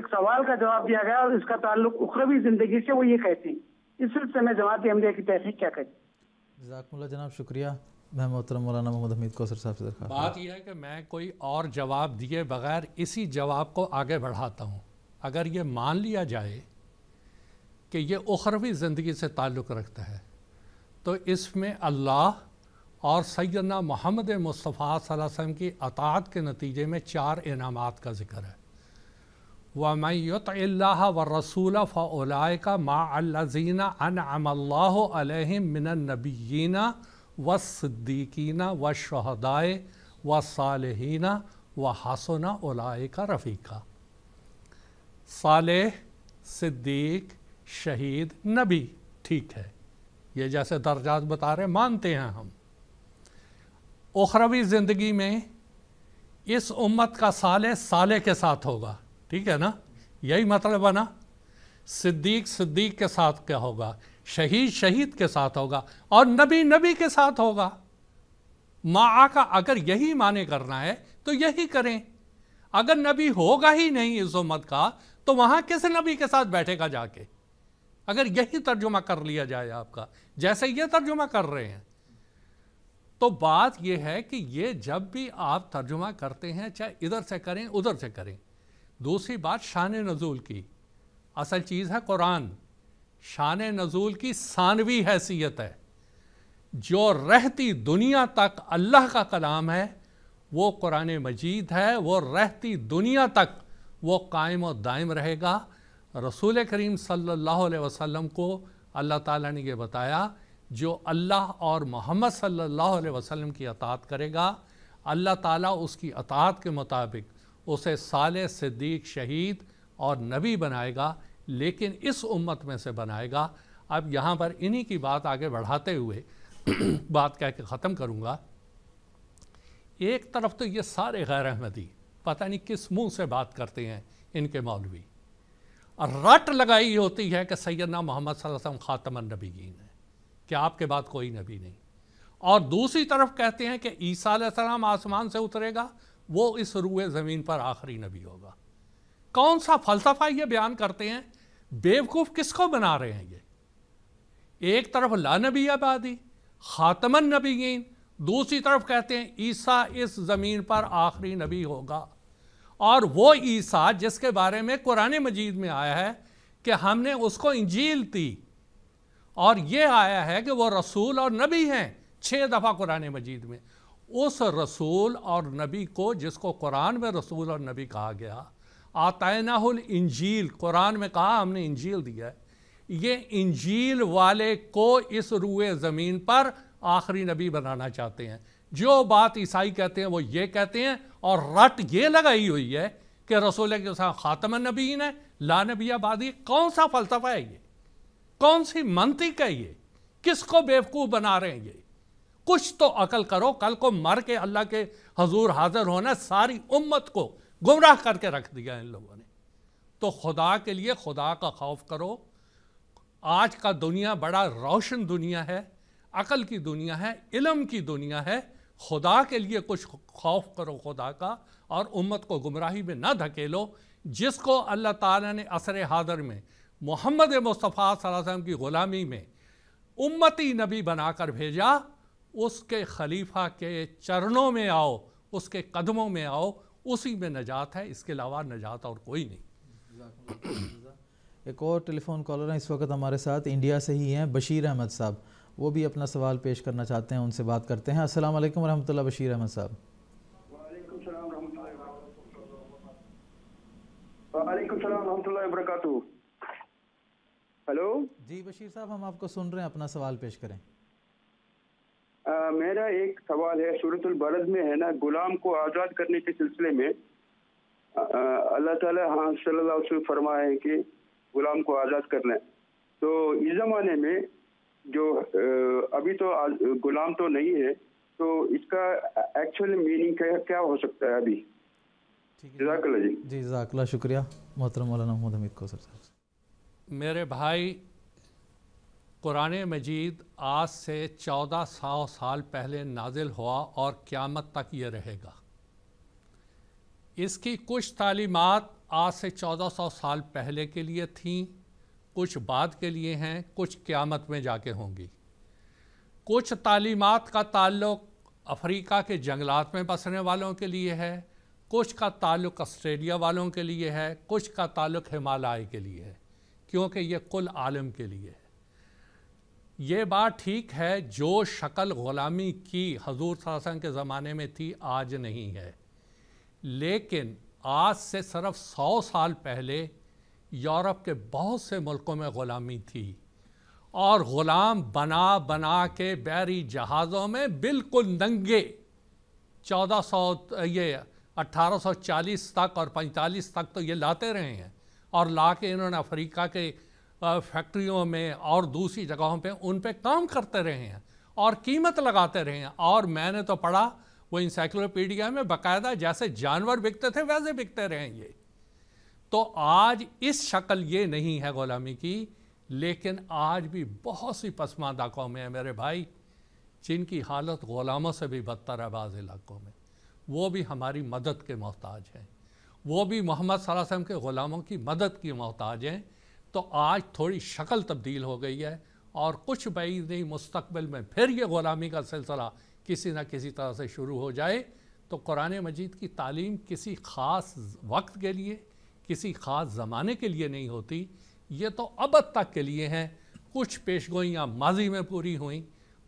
एक सवाल का जवाब दिया गया और इसका ताल्लुक उखरवी जिंदगी से वो ये कहते हैं इस सिलसिले में जवाब हम की तहसीक क्या कहती जनाब शुक्रिया मैं मोहतरम मौलाना मोहम्मद हमीद कौसर साहब से दरखास्त बात यह है कि मैं कोई और जवाब दिए बगैर इसी जवाब को आगे बढ़ाता हूँ अगर ये मान लिया जाए कि ये उखरवी ज़िंदगी से ताल्लुक़ रखता है तो इसमें अल्लाह और सैदना मोहम्मद मुस्तफ़ा वसम की अतात के नतीजे में चार इनाम का जिक्र है व मैत व रसूल फ़लाय का माजीना अन अमल्ला नबीना व सिद्दीकीना व शहदाय व सालहीना व हासना उलाय का रफ़ीका साल सिद्दीक शहीद नबी ठीक है ये जैसे दर्जात बता रहे मानते हैं हम उखरवी ज़िंदगी में इस उम्मत का साले साले के साथ होगा ठीक है ना यही मतलब है ना सिद्दीक सिद्दीक के साथ क्या होगा शहीद शहीद के साथ होगा और नबी नबी के साथ होगा माँ का अगर यही माने करना है तो यही करें अगर नबी होगा ही नहीं इस उम्मत का तो वहाँ किस नबी के साथ बैठेगा जाके अगर यही तर्जुमा कर लिया जाए आपका जैसे ये तर्जुमा कर रहे हैं तो बात यह है कि ये जब भी आप तर्जुमा करते हैं चाहे इधर से करें उधर से करें दूसरी बात शान नजूल की असल चीज़ है कुरान शान नज़ूल की सानवी हैसियत है जो रहती दुनिया तक अल्लाह का कलाम है वो कुरान मजीद है वो रहती दुनिया तक वो कायम और दायम रहेगा रसूल करीम सल्लल्लाहु अलैहि वसल्लम को अल्लाह ताला ने ये बताया जो अल्लाह और मोहम्मद सल्लल्लाहु अलैहि वसल्लम की अतात करेगा अल्लाह ताला उसकी अतात के मुताबिक उसे साल सिद्दीक शहीद और नबी बनाएगा लेकिन इस उम्मत में से बनाएगा अब यहाँ पर इन्हीं की बात आगे बढ़ाते हुए बात कह के ख़त्म करूँगा एक तरफ तो ये सारे गैर अहमदी पता नहीं किस मुंह से बात करते हैं इनके मौलवी और रट लगाई होती है कि सैदना मोहम्मद सल्लम ख़ातमन नबीन है कि आपके बाद कोई नबी नहीं और दूसरी तरफ कहते हैं कि ईसा सलाम आसमान से उतरेगा वो इस रूए ज़मीन पर आखिरी नबी होगा कौन सा फ़लसफ़ा ये बयान करते हैं बेवकूफ किसको बना रहे हैं ये एक तरफ लानबी आबादी खातमन नबीन दूसरी तरफ कहते हैं ईसा इस ज़मीन पर आखिरी नबी होगा और वो ईसा जिसके बारे में कुरान मजीद में आया है कि हमने उसको इंजील दी और ये आया है कि वो रसूल और नबी हैं छः दफ़ा कुरान मजीद में उस रसूल और नबी को जिसको कुरान में रसूल और नबी कहा गया आतनाहुल इंजील कुरान में कहा हमने इंजील दिया है ये इंजील वाले को इस रूए ज़मीन पर आखिरी नबी बनाना चाहते हैं जो बात ईसाई कहते हैं वो ये कहते हैं और रट ये लगाई हुई है कि रसोल के साथ ख़ातम नबीन है ला नबी आबादी कौन सा फ़लसफ़ा है ये कौन सी मंतिक है ये किसको बेवकूफ़ बना रहे हैं ये कुछ तो अकल करो कल को मर के अल्लाह के हजूर हाजिर होना सारी उम्मत को गुमराह करके रख दिया इन लोगों ने तो खुदा के लिए खुदा का खौफ करो आज का दुनिया बड़ा रोशन दुनिया है अकल की दुनिया है इलम की दुनिया है खुदा के लिए कुछ खौफ करो खुदा का और उम्मत को गुमराही में ना धकेलो जिसको अल्लाह ताला ने असर हादर में मोहम्मद मुस्तफ़ा वसम की ग़ुलामी में उम्मती नबी बनाकर भेजा उसके खलीफा के चरणों में आओ उसके कदमों में आओ उसी में नजात है इसके अलावा नजात और कोई नहीं एक और टेलीफोन कॉलर हैं इस वक्त हमारे साथ इंडिया से ही हैं बशीर अहमद साहब वो भी अपना सवाल पेश करना चाहते हैं उनसे बात करते हैं असल वालेकुम बशीर अहमद साहब हेलो जी बशीर साहब हम आपको सुन रहे हैं अपना सवाल पेश करें आ, मेरा एक सवाल है सूरतुल बरद में है ना गुलाम को आज़ाद करने के सिलसिले में अल्लाह ताला हाँ सल्लल्लाहु अलैहि वसल्लम फरमाए हैं कि गुलाम को आज़ाद करना है तो इस ज़माने में जो अभी तो गुलाम तो नहीं है तो इसका एक्चुअल मीनिंग क्या, क्या हो सकता है अभी जी जी जजाकल्ला शुक्रिया मोहतरम मौलाना मोहम्मद हमीद को सर मेरे भाई कुरान मजीद आज से चौदह सौ साल पहले नाजिल हुआ और क़्यामत तक ये रहेगा इसकी कुछ तालीमत आज से चौदह सौ साल पहले के लिए थीं कुछ बाद के लिए हैं कुछ क़्यामत में जाके होंगी कुछ तालीमत का ताल्लुक़ अफ्रीका के जंगलात में बसने वालों के लिए है कुछ का ताल्लुक ऑस्ट्रेलिया वालों के लिए है कुछ का ताल्लुक हिमालय के लिए है क्योंकि ये कुल आलम के लिए है ये बात ठीक है जो शक्ल ग़ुलामी की हजूर सासन के ज़माने में थी आज नहीं है लेकिन आज से सिर्फ सौ साल पहले यूरोप के बहुत से मुल्कों में ग़ुलामी थी और ग़ुलाम बना बना के बैरी जहाज़ों में बिल्कुल नंगे 1400 ये 1840 तक और 45 तक तो ये लाते रहे हैं और ला के इन्होंने अफ्रीका के फैक्ट्रियों में और दूसरी जगहों पे उन पे काम करते रहे हैं और कीमत लगाते रहे हैं और मैंने तो पढ़ा वो इंसाइक्लोपीडिया में बकायदा जैसे जानवर बिकते थे वैसे बिकते रहे हैं ये तो आज इस शक्ल ये नहीं है गुलामी की लेकिन आज भी बहुत सी पसमानदा कौमें हैं मेरे भाई जिनकी हालत ग़ुलामों से भी बदतर है बाज़ इलाकों में वो भी हमारी मदद के मोहताज हैं वो भी मोहम्मद सल्लम के ग़ुलामों की मदद की मोहताज हैं तो आज थोड़ी शक्ल तब्दील हो गई है और कुछ بعید नहीं मुस्तबिल में फिर ये ग़ुलामी का सिलसिला किसी न किसी तरह से शुरू हो जाए तो कुरान मजीद की तालीम किसी ख़ास वक्त के लिए किसी ख़ास ज़माने के लिए नहीं होती ये तो अब तक के लिए हैं कुछ पेश गोइयाँ माजी में पूरी हुई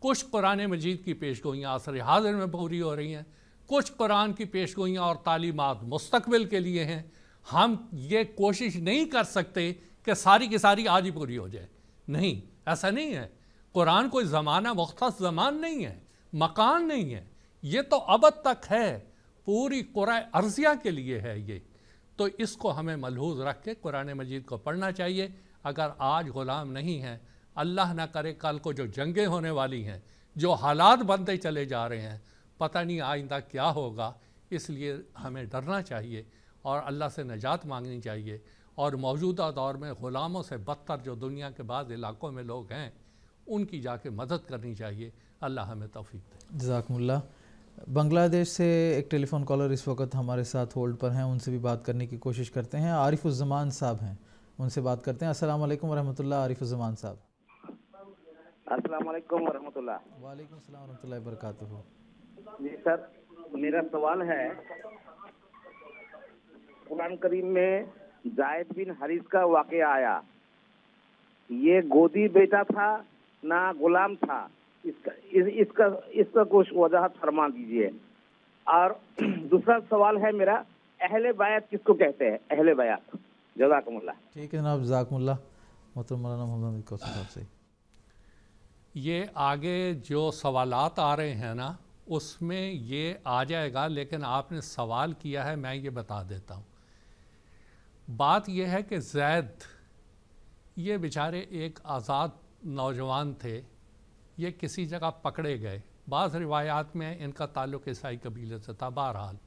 कुछ कुरान मजीद की पेश गोइयाँ असर हाजिर में पूरी हो रही हैं कुछ कुरान की पेश गोइयाँ और तालीमत मुस्तबिल के लिए हैं हम ये कोशिश नहीं कर सकते कि सारी की सारी आज ही पूरी हो जाए नहीं ऐसा नहीं है कुरान कोई ज़माना मुख्त जमान नहीं है मकान नहीं है ये तो अब तक है पूरी कुरा अर्जिया के लिए है ये तो इसको हमें मलहूज रख के कुरान मजीद को पढ़ना चाहिए अगर आज ग़ुलाम नहीं है अल्लाह ना करे कल को जो जंगें होने वाली हैं जो हालात बनते चले जा रहे हैं पता नहीं आइंदा क्या होगा इसलिए हमें डरना चाहिए और अल्लाह से नजात मांगनी चाहिए और मौजूदा दौर में ग़ुलामों से बदतर जो दुनिया के बाद इलाकों में लोग हैं उनकी जाके मदद करनी चाहिए अल्लाह हमें तोफ़ी दे जजाकमल्ला बांग्लादेश से एक टेलीफोन कॉलर इस वक्त हमारे साथ होल्ड पर हैं उनसे भी बात करने की कोशिश करते हैं आरिफुज़मान साहब हैं उनसे बात करते हैं अस्सलाम वालेकुम वरहमतुल्लाह आरिफुज़मान साहब अस्सलाम वालेकुम वरहमतुल्लाह वालेकुम सलाम वरहमतुल्लाह वबरकातुहू जी सर मेरा सवाल है कुरान करीम में जायद बिन हरीस का वाक़ आया ये गोदी बेटा था ना गुलाम था इसका इस, इसका इसका कुछ वजह फरमा दीजिए और दूसरा सवाल है मेरा अहले बायत किसको कहते हैं अहले बायत जजाकमल्ला ठीक है जनाब जजाकमल्ला मोहतरम मोहम्मद से ये आगे जो सवालात आ रहे हैं ना उसमें ये आ जाएगा लेकिन आपने सवाल किया है मैं ये बता देता हूँ बात यह है कि जैद ये बेचारे एक आज़ाद नौजवान थे ये किसी जगह पकड़े गए बाद रिवायात में इनका ताल्लुक़ ईसाई कबीले से था बहरहाल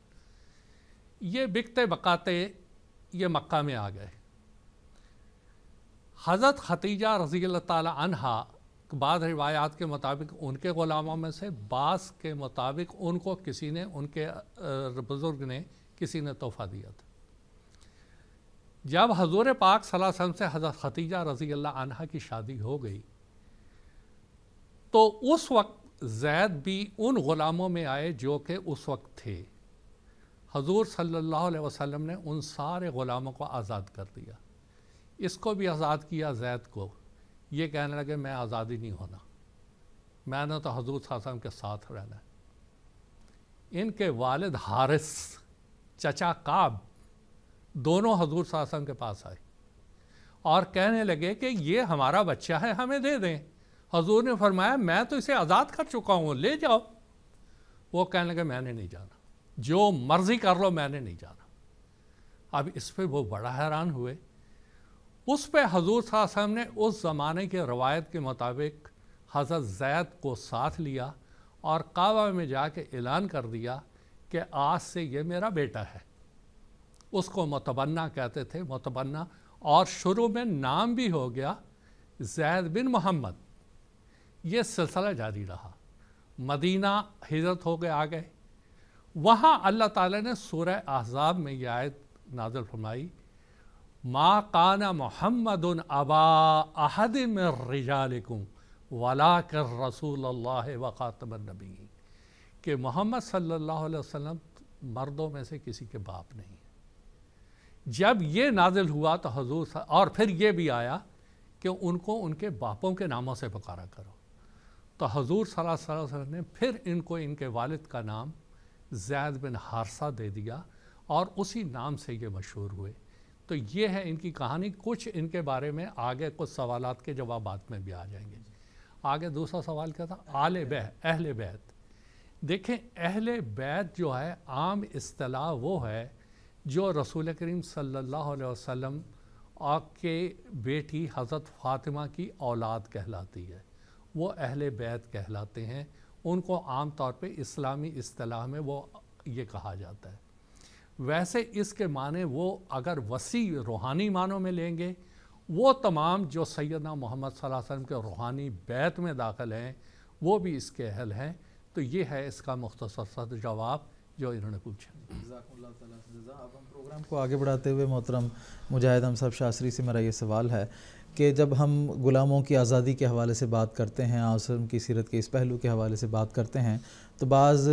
ये बिकते बकाते ये मक्का में आ गए हज़रत खतीजा रज़ी तहा बाद रिवायात के मुताबिक उनके ग़ुलामों में से बास के मुताबिक उनको किसी ने उनके बुज़ुर्ग ने किसी ने तोहफ़ा दिया था जब हजूर पाक सलासम से हज़रत खतीजा रज़ी अल्लाह आनहा की शादी हो गई तो उस वक्त जैद भी उन ग़ुलामों में आए जो कि उस वक्त थे हजूर सल्लल्लाहु अलैहि वसल्लम ने उन सारे ग़ुलामों को आज़ाद कर दिया इसको भी आज़ाद किया जैद को ये कहने लगे मैं आज़ादी नहीं होना मैंने तो हजूर सासम के साथ रहना है इनके वालद हारिस चचा काब दोनों हजूर सासम के पास आए और कहने लगे कि ये हमारा बच्चा है हमें दे दें हजूर ने फरमाया मैं तो इसे आज़ाद कर चुका हूँ ले जाओ वो कहने लगे मैंने नहीं जाना जो मर्ज़ी कर लो मैंने नहीं जाना अब इस पर वो बड़ा हैरान हुए उस पर हजूर साहब ने उस ज़माने के रवायत के मुताबिक हज़रत जैद को साथ लिया और कावा में जाके ऐलान कर दिया कि आज से ये मेरा बेटा है उसको मतबन्ना कहते थे मतबन्ना और शुरू में नाम भी हो गया जैद बिन मोहम्मद ये सिलसिला जारी रहा मदीना हिजरत हो गए आ गए वहाँ अल्लाह ताला ने सूरह अहजाब में यह आयत नाजल फरमाई मा काना मोहम्मद अबा अहद में रिजालकुम वला कर रसूल अल्लाह वक़ातमनबी के मोहम्मद सल्लल्लाहु अलैहि वसल्लम मर्दों में से किसी के बाप नहीं जब ये नाजिल हुआ तो हजूर और फिर ये भी आया कि उनको उनके बापों के नामों से पकारा करो तो हजूर सल्लल्लाहु ने फिर इनको इनके वालिद का नाम जैद बिन हारसा दे दिया और उसी नाम से ये मशहूर हुए तो ये है इनकी कहानी कुछ इनके बारे में आगे कुछ सवाल के जवाब में भी आ जाएंगे आगे दूसरा सवाल क्या था आल बह अहल बैत देखें अहल बैत जो है आम असलाह वो है जो रसूल करीम सल्लल्लाहु अलैहि वसल्लम आपके बेटी हज़रत फ़ातिमा की औलाद कहलाती है वो अहल बैत कहलाते हैं उनको आम तौर पे इस्लामी असलाह में वो ये कहा जाता है वैसे इसके माने वो अगर वसी रूहानी मानों में लेंगे वो तमाम जो सैदना मोहम्मद वसल्लम के रूहानी बैत में दाखिल हैं वो भी इसके अहल हैं तो ये है इसका मुख्तर सा जवाब जो इन्होंने पूछा अब हम प्रोग्राम को आगे बढ़ाते हुए मोहतरम मुजाहिद हम साहब शास्त्री से मेरा ये सवाल है कि जब हम ग़ुलामों की आज़ादी के हवाले से बात करते हैं आसम की सीरत के इस पहलू के हवाले से बात करते हैं तो बाज़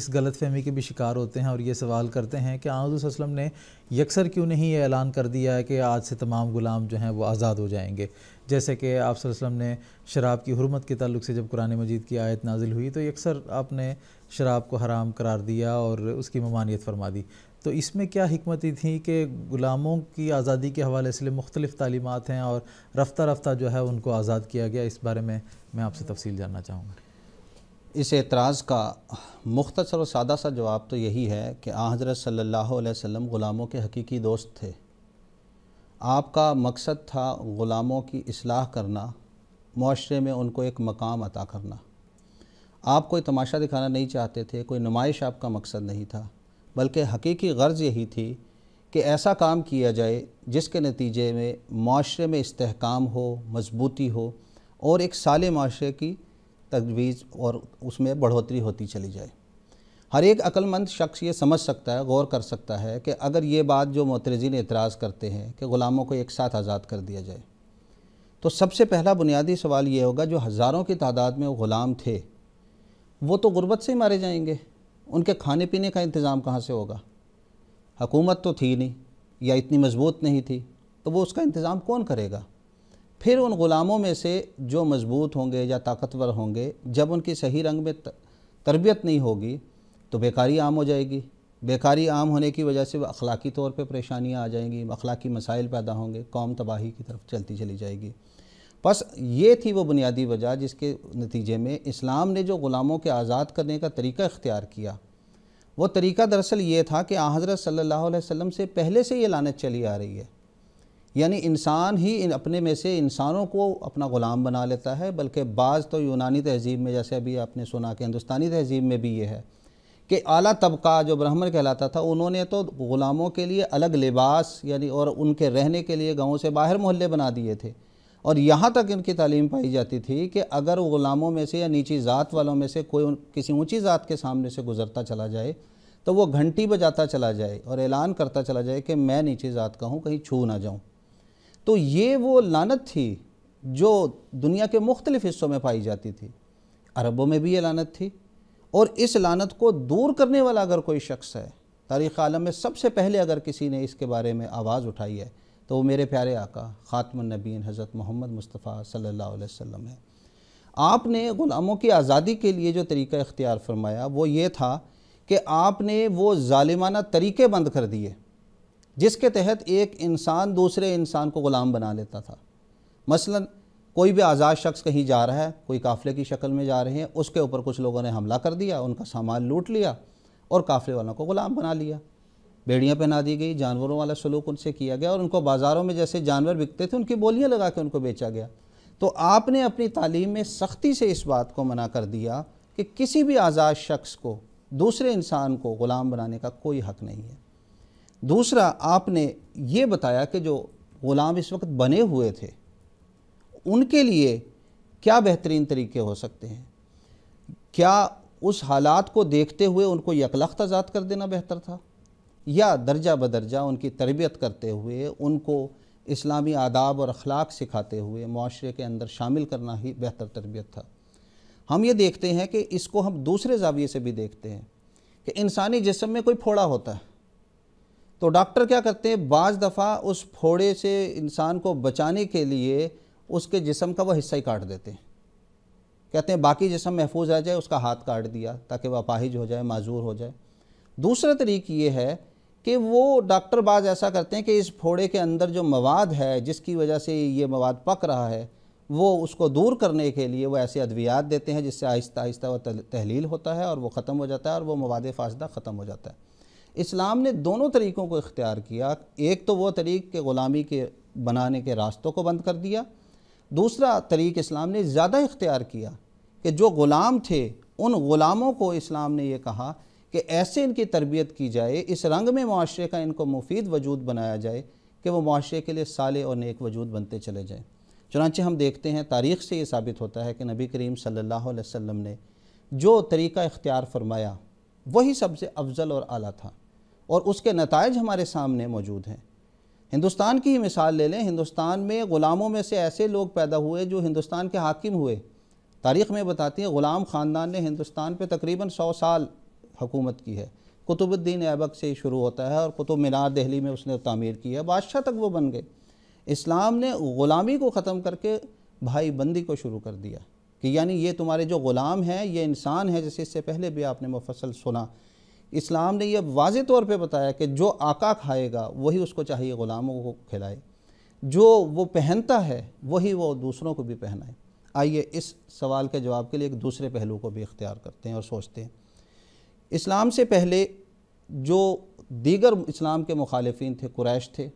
इस गलत फहमी के भी शिकार होते हैं और ये सवाल करते हैं कि आज़म ने यकसर क्यों नहीं ये ऐलान कर दिया है कि आज से तमाम ग़ुलाम जो हैं वो आज़ाद हो जाएंगे जैसे कि आप ने शराब की हरमत के तल्ल से जब कुरान मजीद की आयत नाजिल हुई तो अक्सर आपने शराब को हराम करार दिया और उसकी ममानियत फरमा दी तो इसमें क्या हमती थी कि ग़ुलामों की आज़ादी के हवाले से मुख्तलिफ़ तलीमत हैं और रफ्ता रफ्ता जो है उनको आज़ाद किया गया इस बारे में मैं आपसे तफसील जानना चाहूँगा इस एतराज़ का मुख्तर और सादा सा जवाब तो यही है कि आ हज़रत सल्ला वसम ग़ुलामों के हकीकी दोस्त थे आपका मकसद था ग़ुलामों की असलाह करना माशरे में उनको एक मकाम अता करना आप कोई तमाशा दिखाना नहीं चाहते थे कोई नुमाइश आपका मकसद नहीं था बल्कि हकीकी गर्ज यही थी कि ऐसा काम किया जाए जिसके नतीजे में माशरे में इसकाम हो मजबूती हो और एक साले माशरे की तजवीज़ और उसमें बढ़ोतरी होती चली जाए हर एक अक्लमंद शख्स ये समझ सकता है गौर कर सकता है कि अगर ये बात जो ने एतराज़ करते हैं कि ग़ुलामों को एक साथ आज़ाद कर दिया जाए तो सबसे पहला बुनियादी सवाल ये होगा जो हज़ारों की तादाद में ग़ुलाम थे वो तो गुर्बत से ही मारे जाएंगे उनके खाने पीने का इंतज़ाम कहाँ से होगा हकूमत तो थी नहीं या इतनी मजबूत नहीं थी तो वो उसका इंतज़ाम कौन करेगा फिर उन ग़ुलामों में से जो मजबूत होंगे या ताकतवर होंगे जब उनकी सही रंग में तरबियत नहीं होगी तो बेकारी आम हो जाएगी बेकारी आम होने की वजह से अखलाकी तौर पे परेशानियाँ आ जाएंगी अखलाकी मसाइल पैदा होंगे कौम तबाही की तरफ चलती चली जाएगी बस ये थी वो बुनियादी वजह जिसके नतीजे में इस्लाम ने जो ग़ुलामों के आज़ाद करने का तरीका इख्तियार किया वो तरीका दरअसल ये था कि हज़रत सल्लल्लाहु अलैहि वसल्लम से पहले से ये लानत चली आ रही है यानी इंसान ही इन अपने में से इंसानों को अपना ग़ुलाम बना लेता है बल्कि बाज़ तो यूनानी तहजीब में जैसे अभी आपने सुना कि हिंदुस्तानी तहजीब में भी ये है कि आला तबका जो ब्राह्मण कहलाता था उन्होंने तो ग़ुलामों के लिए अलग लिबास यानी और उनके रहने के लिए गाँव से बाहर मोहल्ले बना दिए थे और यहाँ तक इनकी तालीम पाई जाती थी कि अगर ग़ुलामों में से या नीची ज़ात वालों में से कोई किसी ऊँची ज़ात के सामने से गुज़रता चला जाए तो वो घंटी बजाता चला जाए और ऐलान करता चला जाए कि मैं नीचे ज़ात का हूँ कहीं छू ना जाऊँ तो ये वो लानत थी जो दुनिया के मुख्तलिफ़ हिस्सों में पाई जाती थी अरबों में भी ये लानत थी और इस लानत को दूर करने वाला अगर कोई शख्स है तारीख़ आलम में सबसे पहले अगर किसी ने इसके बारे में आवाज़ उठाई है तो वो मेरे प्यारे आका नबीन हज़रत मोहम्मद मुस्तफ़ा सल्ला वसम है आपने ग़ुलामों की आज़ादी के लिए जो तरीका इख्तियार फरमाया वो ये था कि आपने वो ालिमाना तरीके बंद कर दिए जिसके तहत एक इंसान दूसरे इंसान को ग़ुलाम बना लेता था मसलन कोई भी आज़ाद शख्स कहीं जा रहा है कोई काफ़िले की शक्ल में जा रहे हैं उसके ऊपर कुछ लोगों ने हमला कर दिया उनका सामान लूट लिया और काफ़िले वालों को ग़ुलाम बना लिया बेड़ियाँ पहना दी गई जानवरों वाला सलूक उनसे किया गया और उनको बाज़ारों में जैसे जानवर बिकते थे उनकी बोलियाँ लगा के उनको बेचा गया तो आपने अपनी तालीम में सख्ती से इस बात को मना कर दिया कि किसी भी आज़ाद शख्स को दूसरे इंसान को ग़ुलाम बनाने का कोई हक नहीं है दूसरा आपने ये बताया कि जो ग़ुलाम इस वक्त बने हुए थे उनके लिए क्या बेहतरीन तरीके हो सकते हैं क्या उस हालात को देखते हुए उनको यकलख्त आज़ाद कर देना बेहतर था या दर्जा बदर्जा उनकी तरबियत करते हुए उनको इस्लामी आदाब और अखलाक सिखाते हुए माशरे के अंदर शामिल करना ही बेहतर तरबियत था हम ये देखते हैं कि इसको हम दूसरे जाविये से भी देखते हैं कि इंसानी जिसम में कोई फोड़ा होता है तो डॉक्टर क्या करते हैं बाज़ दफ़ा उस फोड़े से इंसान को बचाने के लिए उसके जिसम का वह हिस्सा ही काट देते हैं कहते हैं बाकी जिसम महफूज रह जाए उसका हाथ काट दिया ताकि वह अपाहिज हो जाए माजूर हो जाए दूसरा तरीक़ ये है कि वो डॉक्टर बाज ऐसा करते हैं कि इस फोड़े के अंदर जो मवाद है जिसकी वजह से ये मवाद पक रहा है वो उसको दूर करने के लिए वो ऐसे अद्वियात देते हैं जिससे आहिस्ता आहिस्ता वह तहलील होता है और वो ख़त्म हो जाता है और वह मवाद फासदा ख़त्म हो जाता है इस्लाम ने दोनों तरीक़ों को इख्तियार किया एक तो वह तरीक़ के ग़ुलामी के बनाने के रास्तों को बंद कर दिया दूसरा तरीक़ इस्लाम ने ज़्यादा इख्तियार किया कि जो ग़ुलाम थे उन ग़ुलामों को इस्लाम ने यह कहा कि ऐसे इनकी तरबियत की जाए इस रंग में माशरे का इनको मुफीद वजूद बनाया जाए कि वह माशरे के लिए साले और नेक वजूद बनते चले जाएँ चुनाचे हम देखते हैं तारीख़ से ये साबित होता है कि नबी करीम सल्लल्लाहु अलैहि वसल्लम ने जो तरीक़ा इख्तियार फरमाया वही सबसे अफजल और आला था और उसके नतज हमारे सामने मौजूद हैं हिंदुस्तान की ही मिसाल ले लें हिंदुस्तान में ग़ुलामों में से ऐसे लोग पैदा हुए जो हिंदुस्तान के हाकिम हुए तारीख़ में बताती है ग़ुलाम ख़ानदान ने हिंदुस्तान पर तकरीबन सौ साल हुकूमत की है कुतुबुद्दीन ऐबक से ही शुरू होता है और कुतुब मीनार दहली में उसने तामीर की है बादशाह तक वो बन गए इस्लाम ने ग़ुलामी को ख़त्म करके भाई बंदी को शुरू कर दिया कि यानी ये तुम्हारे जो ग़ुलाम हैं ये इंसान है जैसे इससे पहले भी आपने मुफसल सुना इस्लाम ने यह वाज तौर पर बताया कि जो आका खाएगा वही उसको चाहिए ग़ुलामों को खिलाए जो वो पहनता है वही वो दूसरों को भी पहनाए आइए इस सवाल के जवाब के लिए एक दूसरे पहलू को भी इख्तियार करते हैं और सोचते हैं इस्लाम से पहले जो दीगर इस्लाम के मुखालफन थे कुरैश थे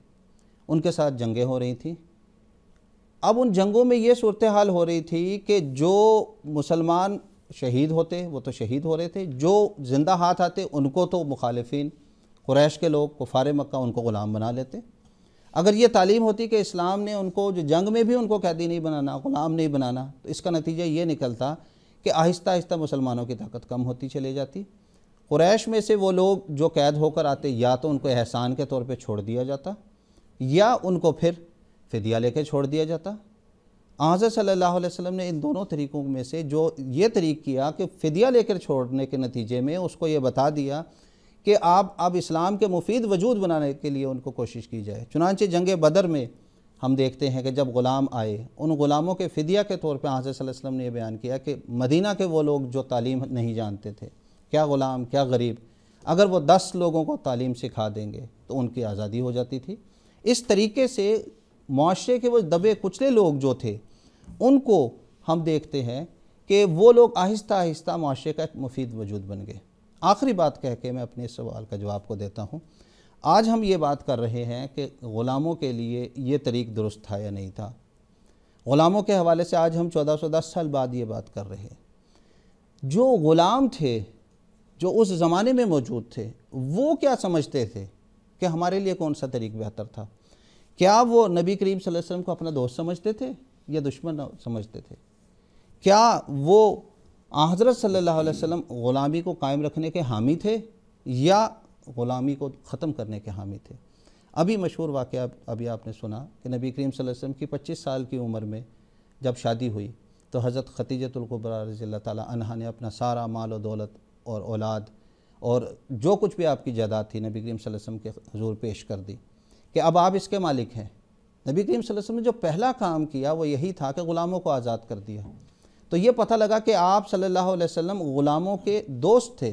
उनके साथ जंगें हो रही थी अब उन जंगों में ये सूरत हाल हो रही थी कि जो मुसलमान शहीद होते वो तो शहीद हो रहे थे जो ज़िंदा हाथ आते उनको तो मुखालफन क्रैश के लोग कुफार मक्का उनको ग़ुलाम बना लेते अगर ये तालीम होती कि इस्लाम ने उनको जो जंग में भी उनको कैदी नहीं बनाना ग़ुलाम नहीं बनाना तो इसका नतीजा ये निकलता कि आहिस्ता आहिस्ता मुसलमानों की ताकत कम होती चली जाती क्रैश में से वो लोग जो कैद होकर आते या तो उनको एहसान के तौर पर छोड़ दिया जाता या उनको फिर फिदिया लेके छोड़ दिया जाता आज़र सल्लल्लाहु अलैहि वसल्लम ने इन दोनों तरीक़ों में से जो ये तरीक़ किया कि फ़दिया लेकर छोड़ने के नतीजे में उसको ये बता दिया कि आप अब इस्लाम के मुफीद वजूद बनाने के लिए उनको कोशिश की जाए चुनानचे जंग बदर में हम देखते हैं कि जब ग़ुलाम आए उन ग़ुलामों के फ़दिया के तौर पर हज़रत वसल्लम ने यह बयान किया कि मदीना के वो लोग जो तालीम नहीं जानते थे क्या ग़ुलाम क्या गरीब अगर वो दस लोगों को तालीम सिखा देंगे तो उनकी आज़ादी हो जाती थी इस तरीके से माशरे के वो दबे कुचले लोग जो थे उनको हम देखते हैं कि वो लोग आहिस्ता आहिस्ता माशरे का एक मुफीद वजूद बन गए आखिरी बात कह के मैं अपने इस सवाल का जवाब को देता हूँ आज हम ये बात कर रहे हैं कि ग़ुलामों के लिए ये तरीक़ दुरुस्त था या नहीं था ग़ुलामों के हवाले से आज हम चौदह सौ दस साल बाद ये बात कर रहे हैं जो ग़ुलाम थे जो उस ज़माने में मौजूद थे वो क्या समझते थे कि हमारे लिए कौन सा तरीक़ बेहतर था क्या वो नबी करीम वसल्लम को अपना दोस्त समझते थे या दुश्मन समझते थे क्या वो हज़रत सल्लल्लाहु अलैहि वसल्लम ग़ुलामी को कायम रखने के हामी थे या ग़ुलामी को ख़त्म करने के हामी थे अभी मशहूर वाक़ अभी आपने सुना कि नबी करीम वसल्लम की पच्चीस साल की उम्र में जब शादी हुई तो हज़रत ख़तीजतुल्कुबरा रज़ी अल्लाह ने अपना सारा माल और दौलत और औलाद और जो कुछ भी आपकी जायदाद थी नबी करीम वसल्लम के हजूर पेश कर दी कि अब आप इसके मालिक हैं नबी करीम वसल्लम ने जो पहला काम किया वो यही था कि ग़ुलामों को आज़ाद कर दिया तो ये पता लगा कि आप सल्लल्लाहु अलैहि वसल्लम ग़ुलामों के दोस्त थे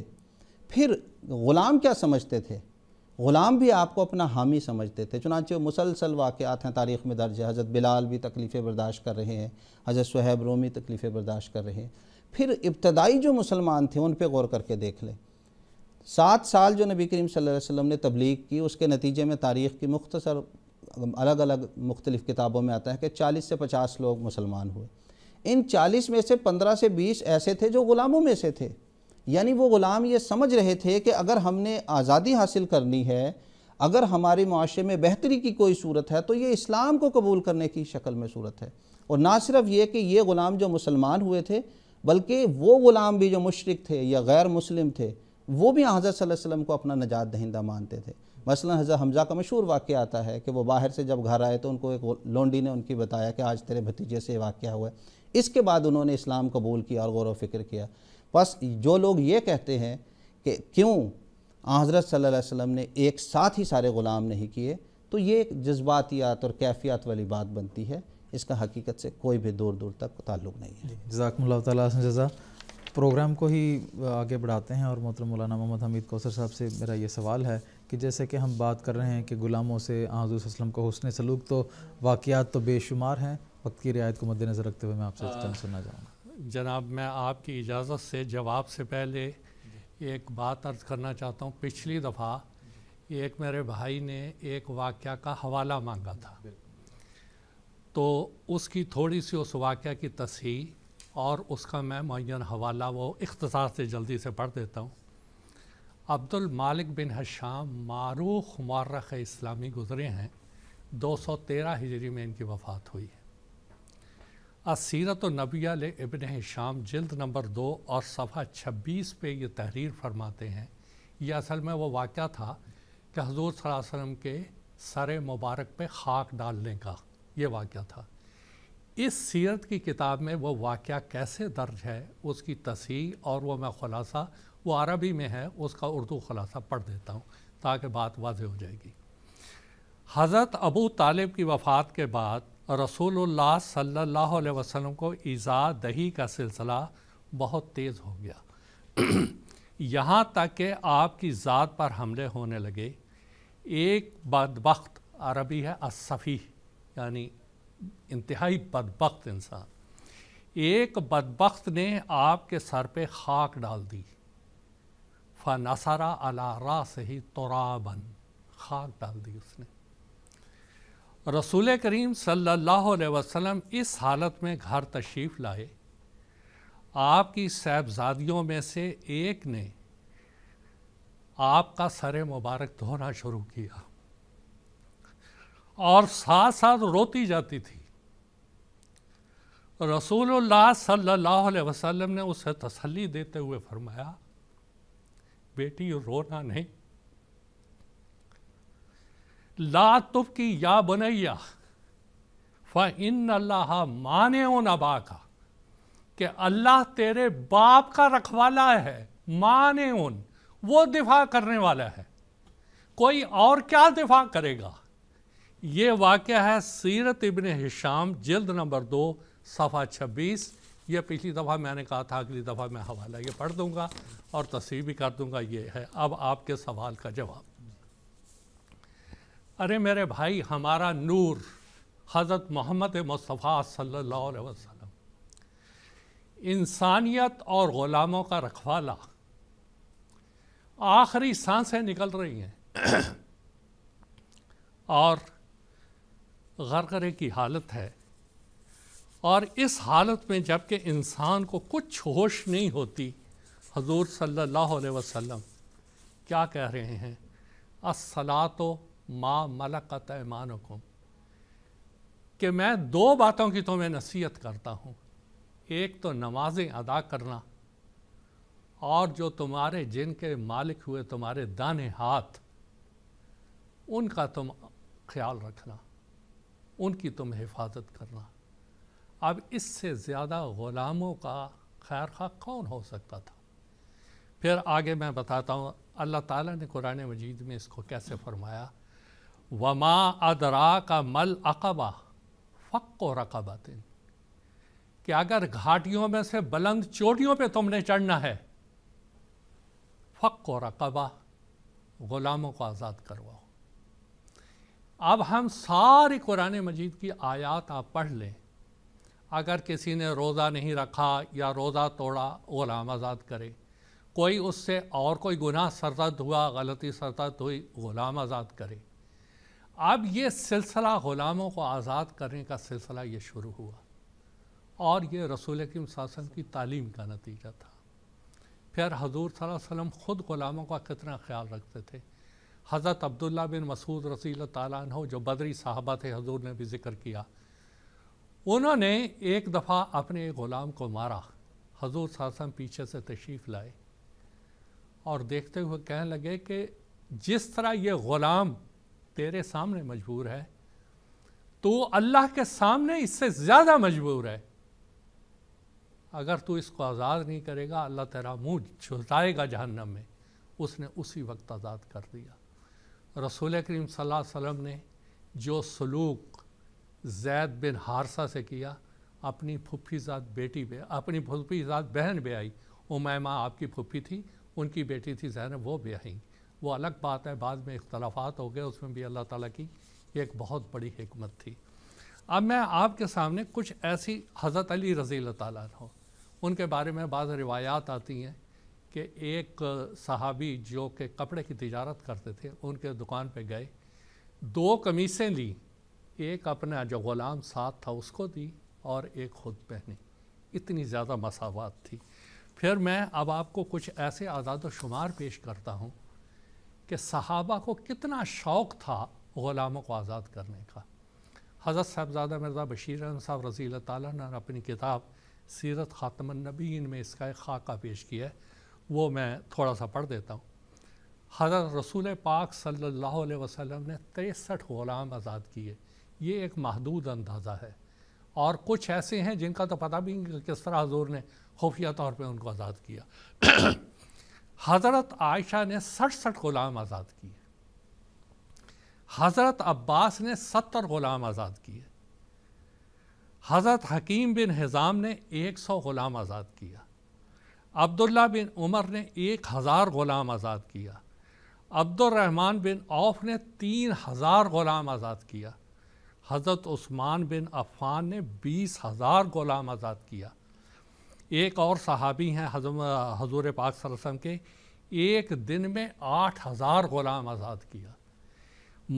फिर ग़ुलाम क्या समझते थे ग़ुलाम भी आपको अपना हामी समझते थे चुनाचे मुसलसल वाक़ात हैं तारीख़ में दर्ज है हज़रत बिलाल भी तकलीफ़ें बर्दाश्त कर रहे हैं हज़रत सहैब रोमी तकलीफ़ें बर्दाश्त कर रहे हैं फिर इब्तदाई जो मुसलमान थे उन पर गौर करके देख लें सात साल जो नबी करीम सल्लल्लाहु अलैहि वसल्लम ने तबलीग की उसके नतीजे में तारीख़ की मुख्तसर मतलब अलग अलग मुख्तलिफ़ किताबों में आता है कि चालीस से पचास लोग मुसलमान हुए इन चालीस में से पंद्रह से बीस ऐसे थे जो ग़ुलामों में से थे यानी वो ग़ुलाम ये समझ रहे थे कि अगर हमने आज़ादी हासिल करनी है अगर हमारे माशरे में बेहतरी की कोई सूरत है तो ये इस्लाम को कबूल करने की शक्ल में सूरत है और ना सिर्फ ये कि ये ग़ुलाम जो मुसलमान हुए थे बल्कि वो ग़ुलाम भी जो मुशरक थे या गैर मुस्लिम थे वो भी हज़रत वसम को अपना नजात दहिंदा मानते थे मसला हज़ा हमजा का मशहूर वाक्य आता है कि वो बाहर से जब घर आए तो उनको एक लोंडी ने उनकी बताया कि आज तेरे भतीजे से वाक़ हुआ है इसके बाद उन्होंने इस्लाम कबूल किया और गौर वफ़िक्र किया बस जो लोग ये कहते हैं कि क्यों हज़रत सल्लल्लाहु अलैहि वसल्लम ने एक साथ ही सारे ग़ुलाम नहीं किए तो ये एक जज्बातियात और कैफियत वाली बात बनती है इसका हकीकत से कोई भी दूर दूर तक ताल्लुक नहीं है जजाकम्ला जजा प्रोग्राम को ही आगे बढ़ाते हैं और मोहतरम मौलाना मोहम्मद हमीद कौसर साहब से मेरा ये सवाल है कि जैसे कि हम बात कर रहे हैं कि ग़ुलामों से वसलम का हसन सलूक तो वाक़ात तो बेशुमार हैं वक्त की रियायत को मद्देनज़र रखते हुए मैं आपसे चंद सुनना चाहूँगा जनाब मैं आपकी इजाज़त से जवाब से पहले एक बात अर्ज़ करना चाहता हूँ पिछली दफ़ा एक मेरे भाई ने एक वाक़ का हवाला मांगा था तो उसकी थोड़ी सी उस वाक़ की तस्ही और उसका मैं मुन हवाला वो इख्तसार से जल्दी से पढ़ देता हूँ अब्दुल मालिक बिन हशाम मारूख मर्रख इस्लामी गुज़रे हैं 213 हिजरी में इनकी वफ़ात हुई है असीरत नबिया इबन हिशाम जल्द नंबर दो और सफ़ा छब्बीस पे ये तहरीर फरमाते हैं ये असल में वो वाक़ था कि हजूर वसम के सर मुबारक पे खाक डालने का ये वाक़ था इस सीरत की किताब में वो वाक़ कैसे दर्ज है उसकी तसी और वह मैं ख़ुलासा वो अरबी में है उसका उर्दू खुलासा पढ़ देता हूँ ताकि बात वाज हो जाएगी हज़रत अबू तालिब की वफ़ात के बाद रसूलुल्लाह सल्लल्लाहु अलैहि वसल्लम को ईज़ा दही का सिलसिला बहुत तेज़ हो गया यहाँ तक कि आपकी ज़ात पर हमले होने लगे एक बदबخت अरबी है असफ़ी यानी इंतहाई बदबخت इंसान एक बदबخت ने आपके सर पे खाक डाल दी फ़ नसरा अला रा सही तोराबन खाक डाल दी उसने रसूल करीम सल्लल्लाहु अलैहि वसल्लम इस हालत में घर तशरीफ़ लाए आपकी साहबजादियों में से एक ने आपका सर मुबारक धोना शुरू किया और साथ साथ रोती जाती थी रसूलुल्लाह सल्लल्लाहु अलैहि वसल्लम ने उसे तसल्ली देते हुए फरमाया बेटी रोना नहीं ला तुफ की या बनैया फ इन अल्लाह माने उन अबा का कि अल्लाह तेरे बाप का रखवाला है माने उन वो दिफा करने वाला है कोई और क्या दिफा करेगा ये वाक़ है सीरत इबन हिशाम जिल्द नंबर दो सफ़ा छब्बीस यह पिछली दफ़ा मैंने कहा था अगली दफ़ा मैं हवाला ये पढ़ दूँगा और तस्वीर भी कर दूँगा ये है अब आपके सवाल का जवाब अरे मेरे भाई हमारा नूर हज़रत मोहम्मद मुस्तफ़ा सल्ला वसलम इंसानियत और ग़ुलामों का रखवाला आखिरी सांसें निकल रही हैं और गरगरे की हालत है और इस हालत में जबकि इंसान को कुछ होश नहीं होती हजूर सल्लल्लाहु अलैहि वसल्लम क्या कह रहे हैं असला तो माँ मलकत को कि मैं दो बातों की तुम्हें नसीहत करता हूँ एक तो नमाज़ें अदा करना और जो तुम्हारे जिनके मालिक हुए तुम्हारे दाने हाथ उनका तुम ख्याल रखना उनकी तुम हिफाजत करना अब इससे ज़्यादा ग़ुलामों का खैर खा कौन हो सकता था फिर आगे मैं बताता हूँ अल्लाह ताला ने कुरान मजीद में इसको कैसे फरमाया वमा अदरा का मल अकबा फ़क् रकबा कि अगर घाटियों में से बुलंद चोटियों पे तुमने चढ़ना है फ़क् रकबा ग़ुलामों को आज़ाद करवाओ अब हम सारी कुरान मजीद की आयात आप पढ़ लें अगर किसी ने रोज़ा नहीं रखा या रोज़ा तोड़ा ग़ुलाम आज़ाद करे कोई उससे और कोई गुनाह सरजद हुआ गलती सरजद हुई ग़ुलाम आज़ाद करे अब ये सिलसिला ग़ुलामों को आज़ाद करने का सिलसिला ये शुरू हुआ और ये रसूल कम शासन की तालीम का नतीजा था फिर हजूर वसम ख़ुद ग़ुलामों का कितना ख्याल रखते थे हज़रत अब्दुल्ला बिन मसूद रसील तैन हो जो बदरी साहबा थे हजूर ने भी जिक्र किया उन्होंने एक दफ़ा अपने ग़ुलाम को मारा हजूर सासम पीछे से तशरीफ़ लाए और देखते हुए कहने लगे कि जिस तरह ये ग़ुलाम तेरे सामने मजबूर है तो अल्लाह के सामने इससे ज़्यादा मजबूर है अगर तू इसको आज़ाद नहीं करेगा अल्लाह तेरा मुँह झुलताएगा जहन्नम में उसने उसी वक्त आज़ाद कर दिया रसूल करीम सल्लल्लाहु अलैहि वसल्लम ने जो सलूक जैद बिन हारसा से किया अपनी फुफ्फीजाद बेटी पे अपनी फुफ्फीजाद बहन भी आई उमैमा आपकी फुफी थी उनकी बेटी थी जहन वो भी आई वो अलग बात है बाद में इख्तलाफात हो गए उसमें भी अल्लाह ताला की एक बहुत बड़ी हमत थी अब मैं आपके सामने कुछ ऐसी हज़रत अली रज़ी तु उनके बारे में बाज़ रिवायात आती हैं कि एक सहाबी जो कि कपड़े की तजारत करते थे उनके दुकान पे गए दो कमीसें लीं एक अपना जो ग़ुलाम साथ था उसको दी और एक खुद पहनी इतनी ज़्यादा मसावत थी फिर मैं अब आपको कुछ ऐसे आज़ाद शुमार पेश करता हूँ कि सहाबा को कितना शौक़ था ग़ुलामों को आज़ाद करने का हज़रत साहबजादा मिर्ज़ा बशीर साहब रज़ी ने अपनी किताब सीरत ख़ातमनबीन में इसका एक खाका पेश किया है वो मैं थोड़ा सा पढ़ देता हूँ हज़रत रसूल पाक सल्ला वसलम ने तिरसठ ग़ुलाम आज़ाद किए ये एक महदूद अंदाज़ा है और कुछ ऐसे हैं जिनका तो पता भी नहीं किस तरह हजूर ने खुफिया तौर पे उनको आज़ाद किया हज़रत आयशा ने सड़सठ ग़ुलाम आज़ाद किए हज़रत अब्बास ने सत्तर ग़ुलाम आज़ाद किए हज़रत हकीम बिन हिज़ाम ने एक सौ ग़ुलाम आज़ाद किया अब्दुल्ला बिन उमर ने एक हज़ार ग़ुलाम आज़ाद किया अब्दुलरहमान बिन औफ ने तीन हज़ार ग़ुलाम आज़ाद किया हज़रत उस्मान बिन अफ़ान ने बीस हज़ार ग़ुलाम आज़ाद किया एक और सहाबी हैं हजूर पाक सरसम के एक दिन में आठ हज़ार ग़ुलाम आज़ाद किया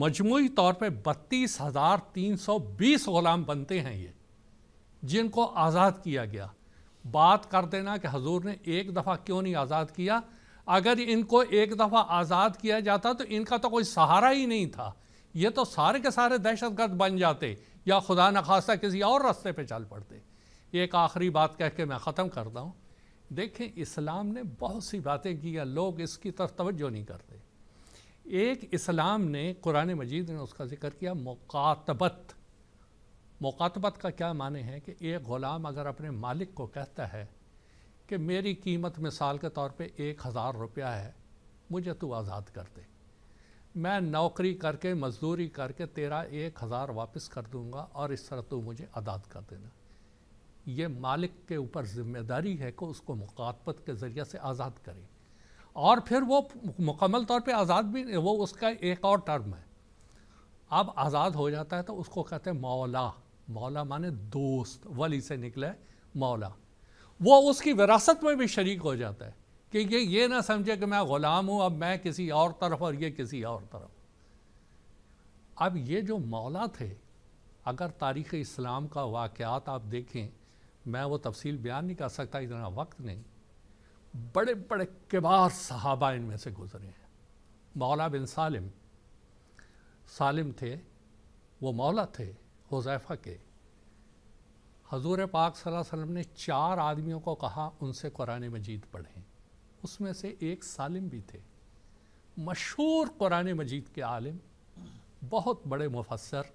मजमू तौर पर बत्तीस हज़ार तीन सौ बीस ग़ुलाम बनते हैं ये जिनको आज़ाद किया गया बात कर देना कि हजूर ने एक दफ़ा क्यों नहीं आज़ाद किया अगर इनको एक दफ़ा आज़ाद किया जाता तो इनका तो कोई सहारा ही नहीं था ये तो सारे के सारे दहशत गर्द बन जाते या खुदा न खासा किसी और रास्ते पे चल पड़ते एक आखिरी बात कह के मैं ख़त्म करता हूँ देखें इस्लाम ने बहुत सी बातें की या लोग इसकी तरफ तवज्जो नहीं करते एक इस्लाम ने कुरान मजीद ने उसका जिक्र किया मुकातबत मुकातबत का क्या माने है कि एक ग़ुलाम अगर अपने मालिक को कहता है कि मेरी कीमत मिसाल के तौर पे एक हज़ार रुपया है मुझे तू आज़ाद कर दे मैं नौकरी करके मजदूरी करके तेरा एक हज़ार वापस कर दूंगा और इस तरह तो मुझे आज़ाद कर देना ये मालिक के ऊपर जिम्मेदारी है कि उसको मुखातबत के ज़रिए से आज़ाद करे और फिर वो मुकम्मल तौर पे आज़ाद भी वो उसका एक और टर्म है अब आज़ाद हो जाता है तो उसको कहते हैं मौला मौला माने दोस्त वली से निकले मौला वो उसकी विरासत में भी शरीक हो जाता है कि ये ये ना समझे कि मैं ग़ुलाम हूँ अब मैं किसी और तरफ और ये किसी और तरफ अब ये जो मौला थे अगर तारीख़ इस्लाम का वाक़ात आप देखें मैं वो तफसील बयान नहीं कर सकता इतना वक्त नहीं बड़े बड़े किबार सहाबा इनमें से गुज़रे हैं मौला बिन सालिम सालिम थे वो मौला थे हुजैफ़ा के हजूर पाक सल्लल्लाहु अलैहि वसल्लम ने चार आदमियों को कहा उनसे कुरान मजीद पढ़ें उसमें से एक सालिम भी थे मशहूर कुरान मजीद के आलिम बहुत बड़े मुफसर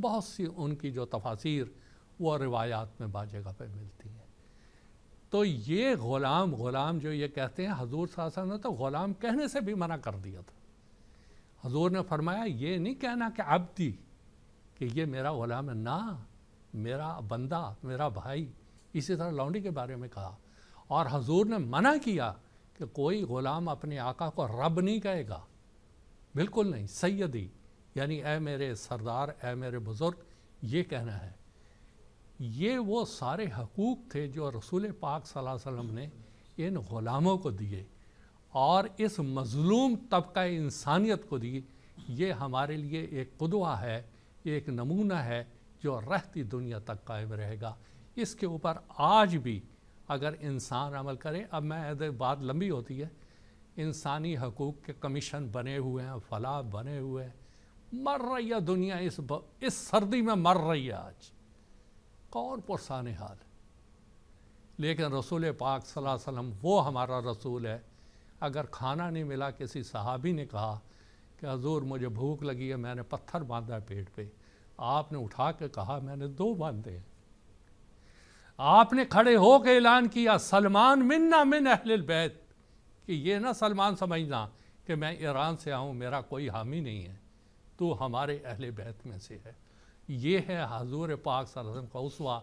बहुत सी उनकी जो तफासिर वो रिवायात में बा जगह पर मिलती हैं तो ये ग़ुलाम ग़ुलाम जो ये कहते हैं हजूर साहब ने तो ग़ुलाम कहने से भी मना कर दिया था हजूर ने फरमाया ये नहीं कहना कि दी कि ये मेरा ग़ुलाम है ना मेरा बंदा मेरा भाई इसी तरह लौंडी के बारे में कहा और हजूर ने मना किया कि कोई ग़ुलाम अपने आका को रब नहीं कहेगा बिल्कुल नहीं सैदी यानी ए मेरे सरदार ए मेरे बुज़ुर्ग ये कहना है ये वो सारे हकूक़ थे जो रसूल पाक वसल्लम ने इन ग़ुलामों को दिए और इस मज़लूम तबका इंसानियत को दिए ये हमारे लिए एक कदवा है एक नमूना है जो रहती दुनिया तक कायम रहेगा इसके ऊपर आज भी अगर इंसान अमल करे अब मैं बात लंबी होती है इंसानी हकूक़ के कमीशन बने हुए हैं फलाह बने हुए हैं मर रही है दुनिया इस ब, इस सर्दी में मर रही है आज कौन पुरसान हाल लेकिन रसूल पाक वसल्लम वो हमारा रसूल है अगर खाना नहीं मिला किसी सहाबी ने कहा कि हजूर मुझे भूख लगी है मैंने पत्थर बांधा पेट पे आपने उठा के कहा मैंने दो बांधे हैं आपने खड़े होकर ऐलान किया सलमान मिन्ना मिन अहल बैत कि ये ना सलमान समझना कि मैं ईरान से आऊँ मेरा कोई हामी नहीं है तो हमारे अहल बैत में से है ये है हजूर पाक सरजम का उसवा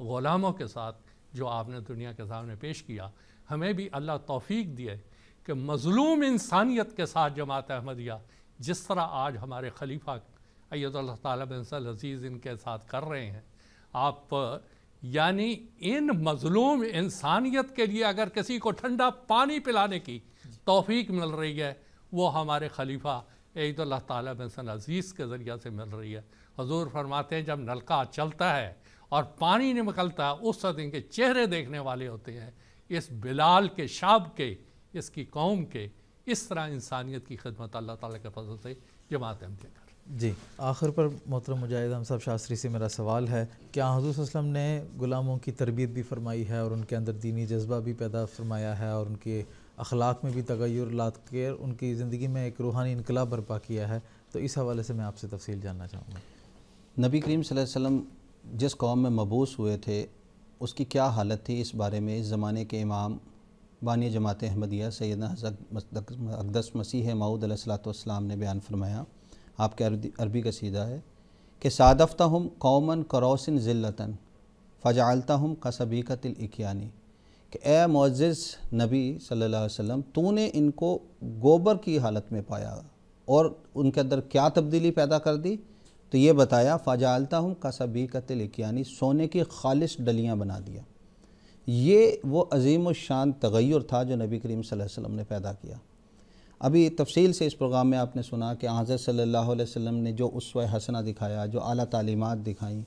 ग़ुलामों के साथ जो आपने दुनिया के सामने पेश किया हमें भी अल्लाह तोफ़ी दिए कि मज़लूम इंसानियत के साथ जमात अहमदिया जिस तरह आज हमारे खलीफा अयद तजीज़ अजीज़ इनके साथ कर रहे हैं आप यानी इन मजलूम इंसानियत के लिए अगर किसी को ठंडा पानी पिलाने की तोफीक मिल रही है वो हमारे खलीफा ईदल्ला ताली बसन अज़ीज़ के ज़रिए से मिल रही है हजूर फरमाते हैं जब नलका चलता है और पानी निकलता है उस सद इनके चेहरे देखने वाले होते हैं इस बिलाल के शाब के इसकी कौम के इस तरह इंसानियत की खदमत अल्लाह ताली के फजल से जमात अहमदिया जी आखिर पर मोहतरम मुजाहिद हम साहब शास्त्री से मेरा सवाल है क्या हजूर वसलम ने ग़ुलामों की तरबियत भी फरमाई है और उनके अंदर दीनी जज्बा भी पैदा फरमाया है और उनके अखलाक में भी तगैर लाद के उनकी ज़िंदगी में एक रूहानी इनकलाब बरपा किया है तो इस हवाले से मैं आपसे तफसील जानना चाहूँगा नबी करीम वसम जिस कौम में मबूस हुए थे उसकी क्या हालत थी इस बारे में इस ज़माने के इमाम बानी जमात अहमदिया सैदा हज़रत अकदस मसीह माऊद सलाम ने बयान फरमाया आपके अरबी अरबी का सीधा है कि सादफ़ता हम कौमन करोसिन ज़िल्लतन फ़जालता हम कसबीका तिल इकियानी कि ए मोज़ नबी सल्लल्लाहु अलैहि वसल्लम तूने इनको गोबर की हालत में पाया और उनके अंदर क्या तब्दीली पैदा कर दी तो ये बताया फ़जालता हम कसबीका तिल इकियानी सोने की खालिश डलियाँ बना दिया ये वो अजीम शान तगैर था जो नबी करीम सल्लल्लाहु अलैहि वसल्लम ने पैदा किया अभी तफसील से इस प्रोग्राम में आपने सुना कि हज़रत सल्ला वसम ने जो उस हसना दिखाया जो अली तलीमत दिखाई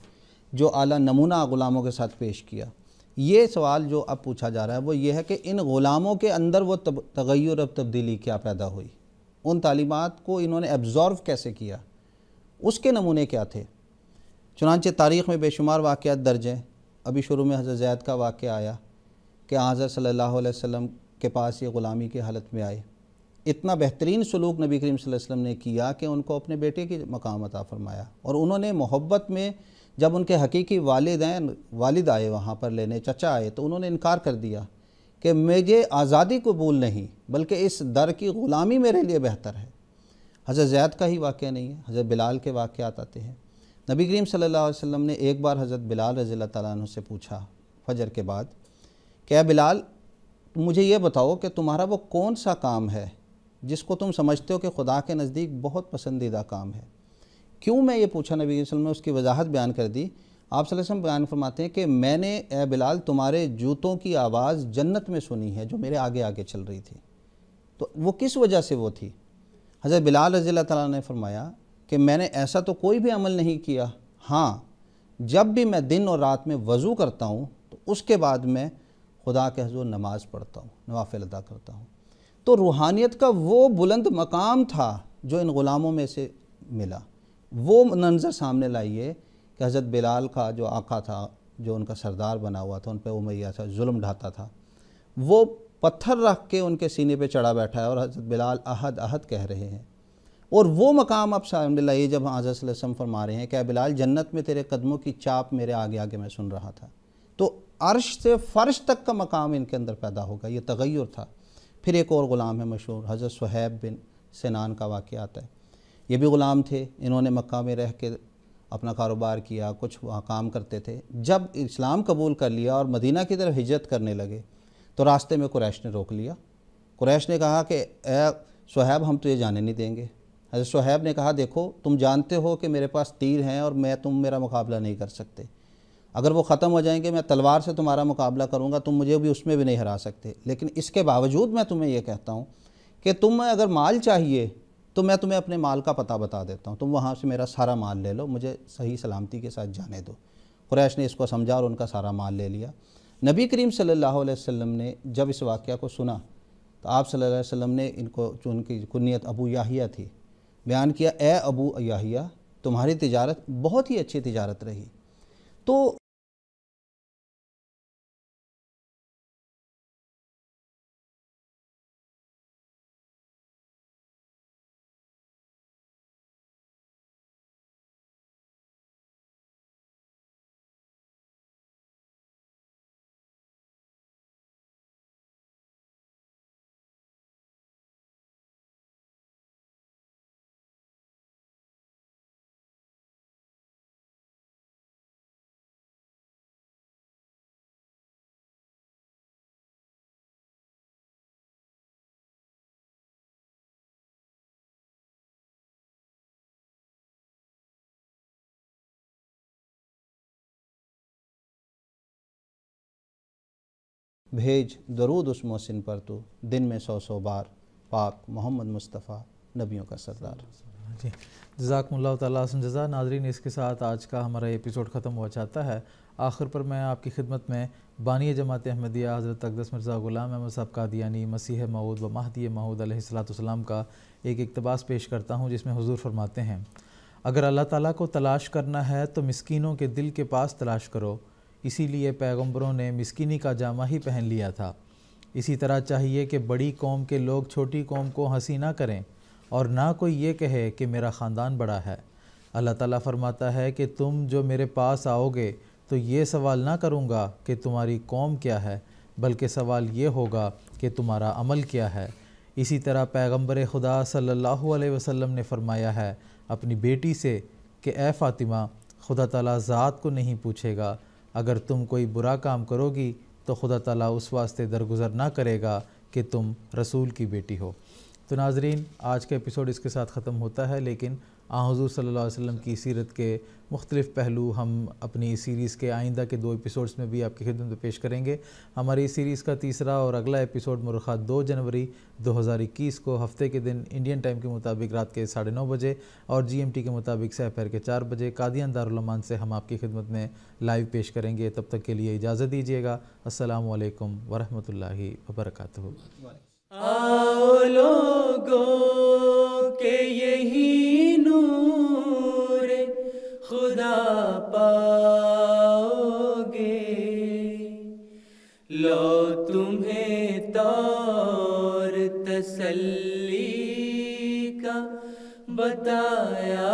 जो अली नमूना ग़ुलामों के साथ पेश किया ये सवाल जो अब पूछा जा रहा है वो ये है कि इन ग़ुलामों के अंदर वो तब तगैर अब तब्दीली क्या पैदा हुई उन तलीमत को इन्होंने एब्ज़ॉर्व कैसे किया उसके नमूने क्या थे चुनानचे तारीख़ में बेशुमार वाक़ दर्ज हैं अभी शुरू में हज़रत जैद का वाक़ आया कि हज़रत सल्ला वसम के पास ये ग़ुलामी की हालत में आए इतना बेहतरीन सलूक नबी करीम वसल्लम ने किया कि उनको अपने बेटे की मकाम अता फरमाया और उन्होंने मोहब्बत में जब उनके हकीकी हैं वालिद आए वहाँ पर लेने चचा आए तो उन्होंने इनकार कर दिया कि मुझे आज़ादी कबूल नहीं बल्कि इस दर की ग़ुलामी मेरे लिए बेहतर है हज़रत जैद का ही वाक़ नहीं है हज़रत बिलाल के वाक़ात आते हैं नबी करीम सल्लल्लाहु अलैहि वसल्लम ने एक बार हज़रत बिलाल रज़ी तु से पूछा फजर के बाद क्या बिलाल मुझे ये बताओ कि तुम्हारा वो कौन सा काम है जिसको तुम समझते हो कि खुदा के नज़दीक बहुत पसंदीदा काम है क्यों मैं ये पूछा नबी वसल्लम ने उसकी वजाहत बयान कर दी आप वसल्लम बयान फरमाते हैं कि मैंने ए बिलाल तुम्हारे जूतों की आवाज़ जन्नत में सुनी है जो मेरे आगे आगे चल रही थी तो वो किस वजह से वो थी हज़रत बिलाल रजील्ला तला ने फरमाया कि मैंने ऐसा तो कोई भी अमल नहीं किया हाँ जब भी मैं दिन और रात में वज़ू करता हूँ तो उसके बाद मैं खुदा के हजूर नमाज़ पढ़ता हूँ नवाफिल अदा करता हूँ तो रूहानियत का वो बुलंद मकाम था जो इन ग़ुलामों में से मिला वो मंजर सामने लाइए कि हज़रत बिलाल का जो आका था जो उनका सरदार बना हुआ था उन पर उमैया था जुल्म ढाता था वो पत्थर रख के उनके सीने पे चढ़ा बैठा है और हज़रत बिलाल अहद अहद कह रहे हैं और वो मकाम आप सामने लाइए जब हज़रत वसम फरमा रहे हैं क्या बिलाल जन्नत में तेरे कदमों की चाप मेरे आगे आगे मैं सुन रहा था तो अरश से फ़र्श तक का मकाम इनके अंदर पैदा होगा ये तगैर था फिर एक और ग़ुलाम है मशहूर हज़रत सुहैब बिन सिनान का वाक़ आता है ये भी ग़ुलाम थे इन्होंने मक्का में रह के अपना कारोबार किया कुछ वहाँ काम करते थे जब इस्लाम कबूल कर लिया और मदीना की तरफ हिजरत करने लगे तो रास्ते में कुरैश ने रोक लिया कुरैश ने कहा कि सुहैब हम तो ये जाने नहीं देंगे हज़रत सुहैब ने कहा देखो तुम जानते हो कि मेरे पास तीर हैं और मैं तुम मेरा मुकाबला नहीं कर सकते अगर वो ख़त्म हो जाएंगे मैं तलवार से तुम्हारा मुकाबला करूँगा तुम मुझे भी उसमें भी नहीं हरा सकते लेकिन इसके बावजूद मैं तुम्हें यह कहता हूँ कि तुम्हें अगर माल चाहिए तो मैं तुम्हें अपने माल का पता बता देता हूँ तुम वहाँ से मेरा सारा माल ले लो मुझे सही सलामती के साथ जाने दो कुरैश ने इसको समझा और उनका सारा माल ले लिया नबी करीम सल्लल्लाहु अलैहि वसल्लम ने जब इस वाक़ को सुना तो आप सल्लल्लाहु अलैहि वसल्लम ने इनको जो उनकी कुनीत अबू याहिया थी बयान किया ए अबू याहिया तुम्हारी तिजारत बहुत ही अच्छी तिजारत रही तो भेज दरूद उस मोहसिन पर तो दिन में सौ सौ बार पाक मोहम्मद मुस्तफ़ा नबियों का सरदार जी जजाकम्ला तसन जजा नाजरीन इसके साथ आज का हमारा एपिसोड ख़त्म हुआ चाहता है आखिर पर मैं आपकी खिदमत में बानी जमात अहमदिया हज़रत अकदस मिर्ज़ा ग़ुलाम अहमद साहब कादियानी मसीह मऊद व महदी महूद सलाम का एक इकतबास पेश करता हूँ जिसमें हजूर फरमाते हैं अगर अल्लाह ताला को तलाश करना है तो मस्किनों के दिल के पास तलाश करो इसीलिए पैगंबरों ने मिसकिनी का जामा ही पहन लिया था इसी तरह चाहिए कि बड़ी कौम के लोग छोटी कौम को हंसी ना करें और ना कोई ये कहे कि मेरा ख़ानदान बड़ा है अल्लाह ताला फरमाता है कि तुम जो मेरे पास आओगे तो ये सवाल ना करूँगा कि तुम्हारी कौम क्या है बल्कि सवाल ये होगा कि तुम्हारा अमल क्या है इसी तरह पैगम्बर खुदा सल्लल्लाहु अलैहि वसल्लम ने फरमाया है अपनी बेटी से कि ए फ़ातिमा खुदा ताला ज़ात को नहीं पूछेगा अगर तुम कोई बुरा काम करोगी तो खुदा ताला उस वास्ते दरगुजर ना करेगा कि तुम रसूल की बेटी हो तो नाजरीन आज का एपिसोड इसके साथ ख़त्म होता है लेकिन आ हजूर सल्ला वसम की सीरत के मुख्तलिफ़ पहलू हम अपनी सीरीज़ के आइंदा के दो एपिसोड्स में भी आपकी खिदमत में पेश करेंगे हमारी सीरीज़ का तीसरा और अगला एपिसोड मुरखा दो जनवरी दो हज़ार इक्कीस को हफ्ते के दिन इंडियन टाइम के मुताबिक रात के साढ़े नौ बजे और जी एम टी के मुताबिक सहपहर के चार बजे कादियान दारमान से हम आपकी खिदमत में लाइव पेश करेंगे तब तक के लिए इजाज़त दीजिएगा असलकम वरहमल वर्का आओ लोगों के यही नूर खुदा पाओगे लो तुम्हें तौर तसल्ली का बताया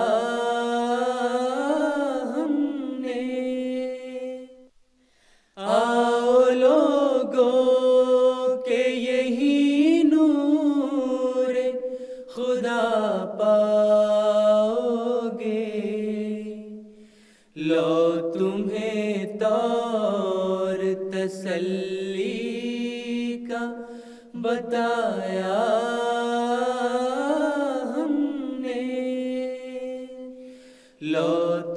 बताया हमने लो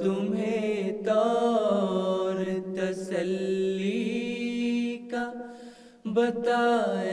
तुम्हें तौर तसल्ली का बताया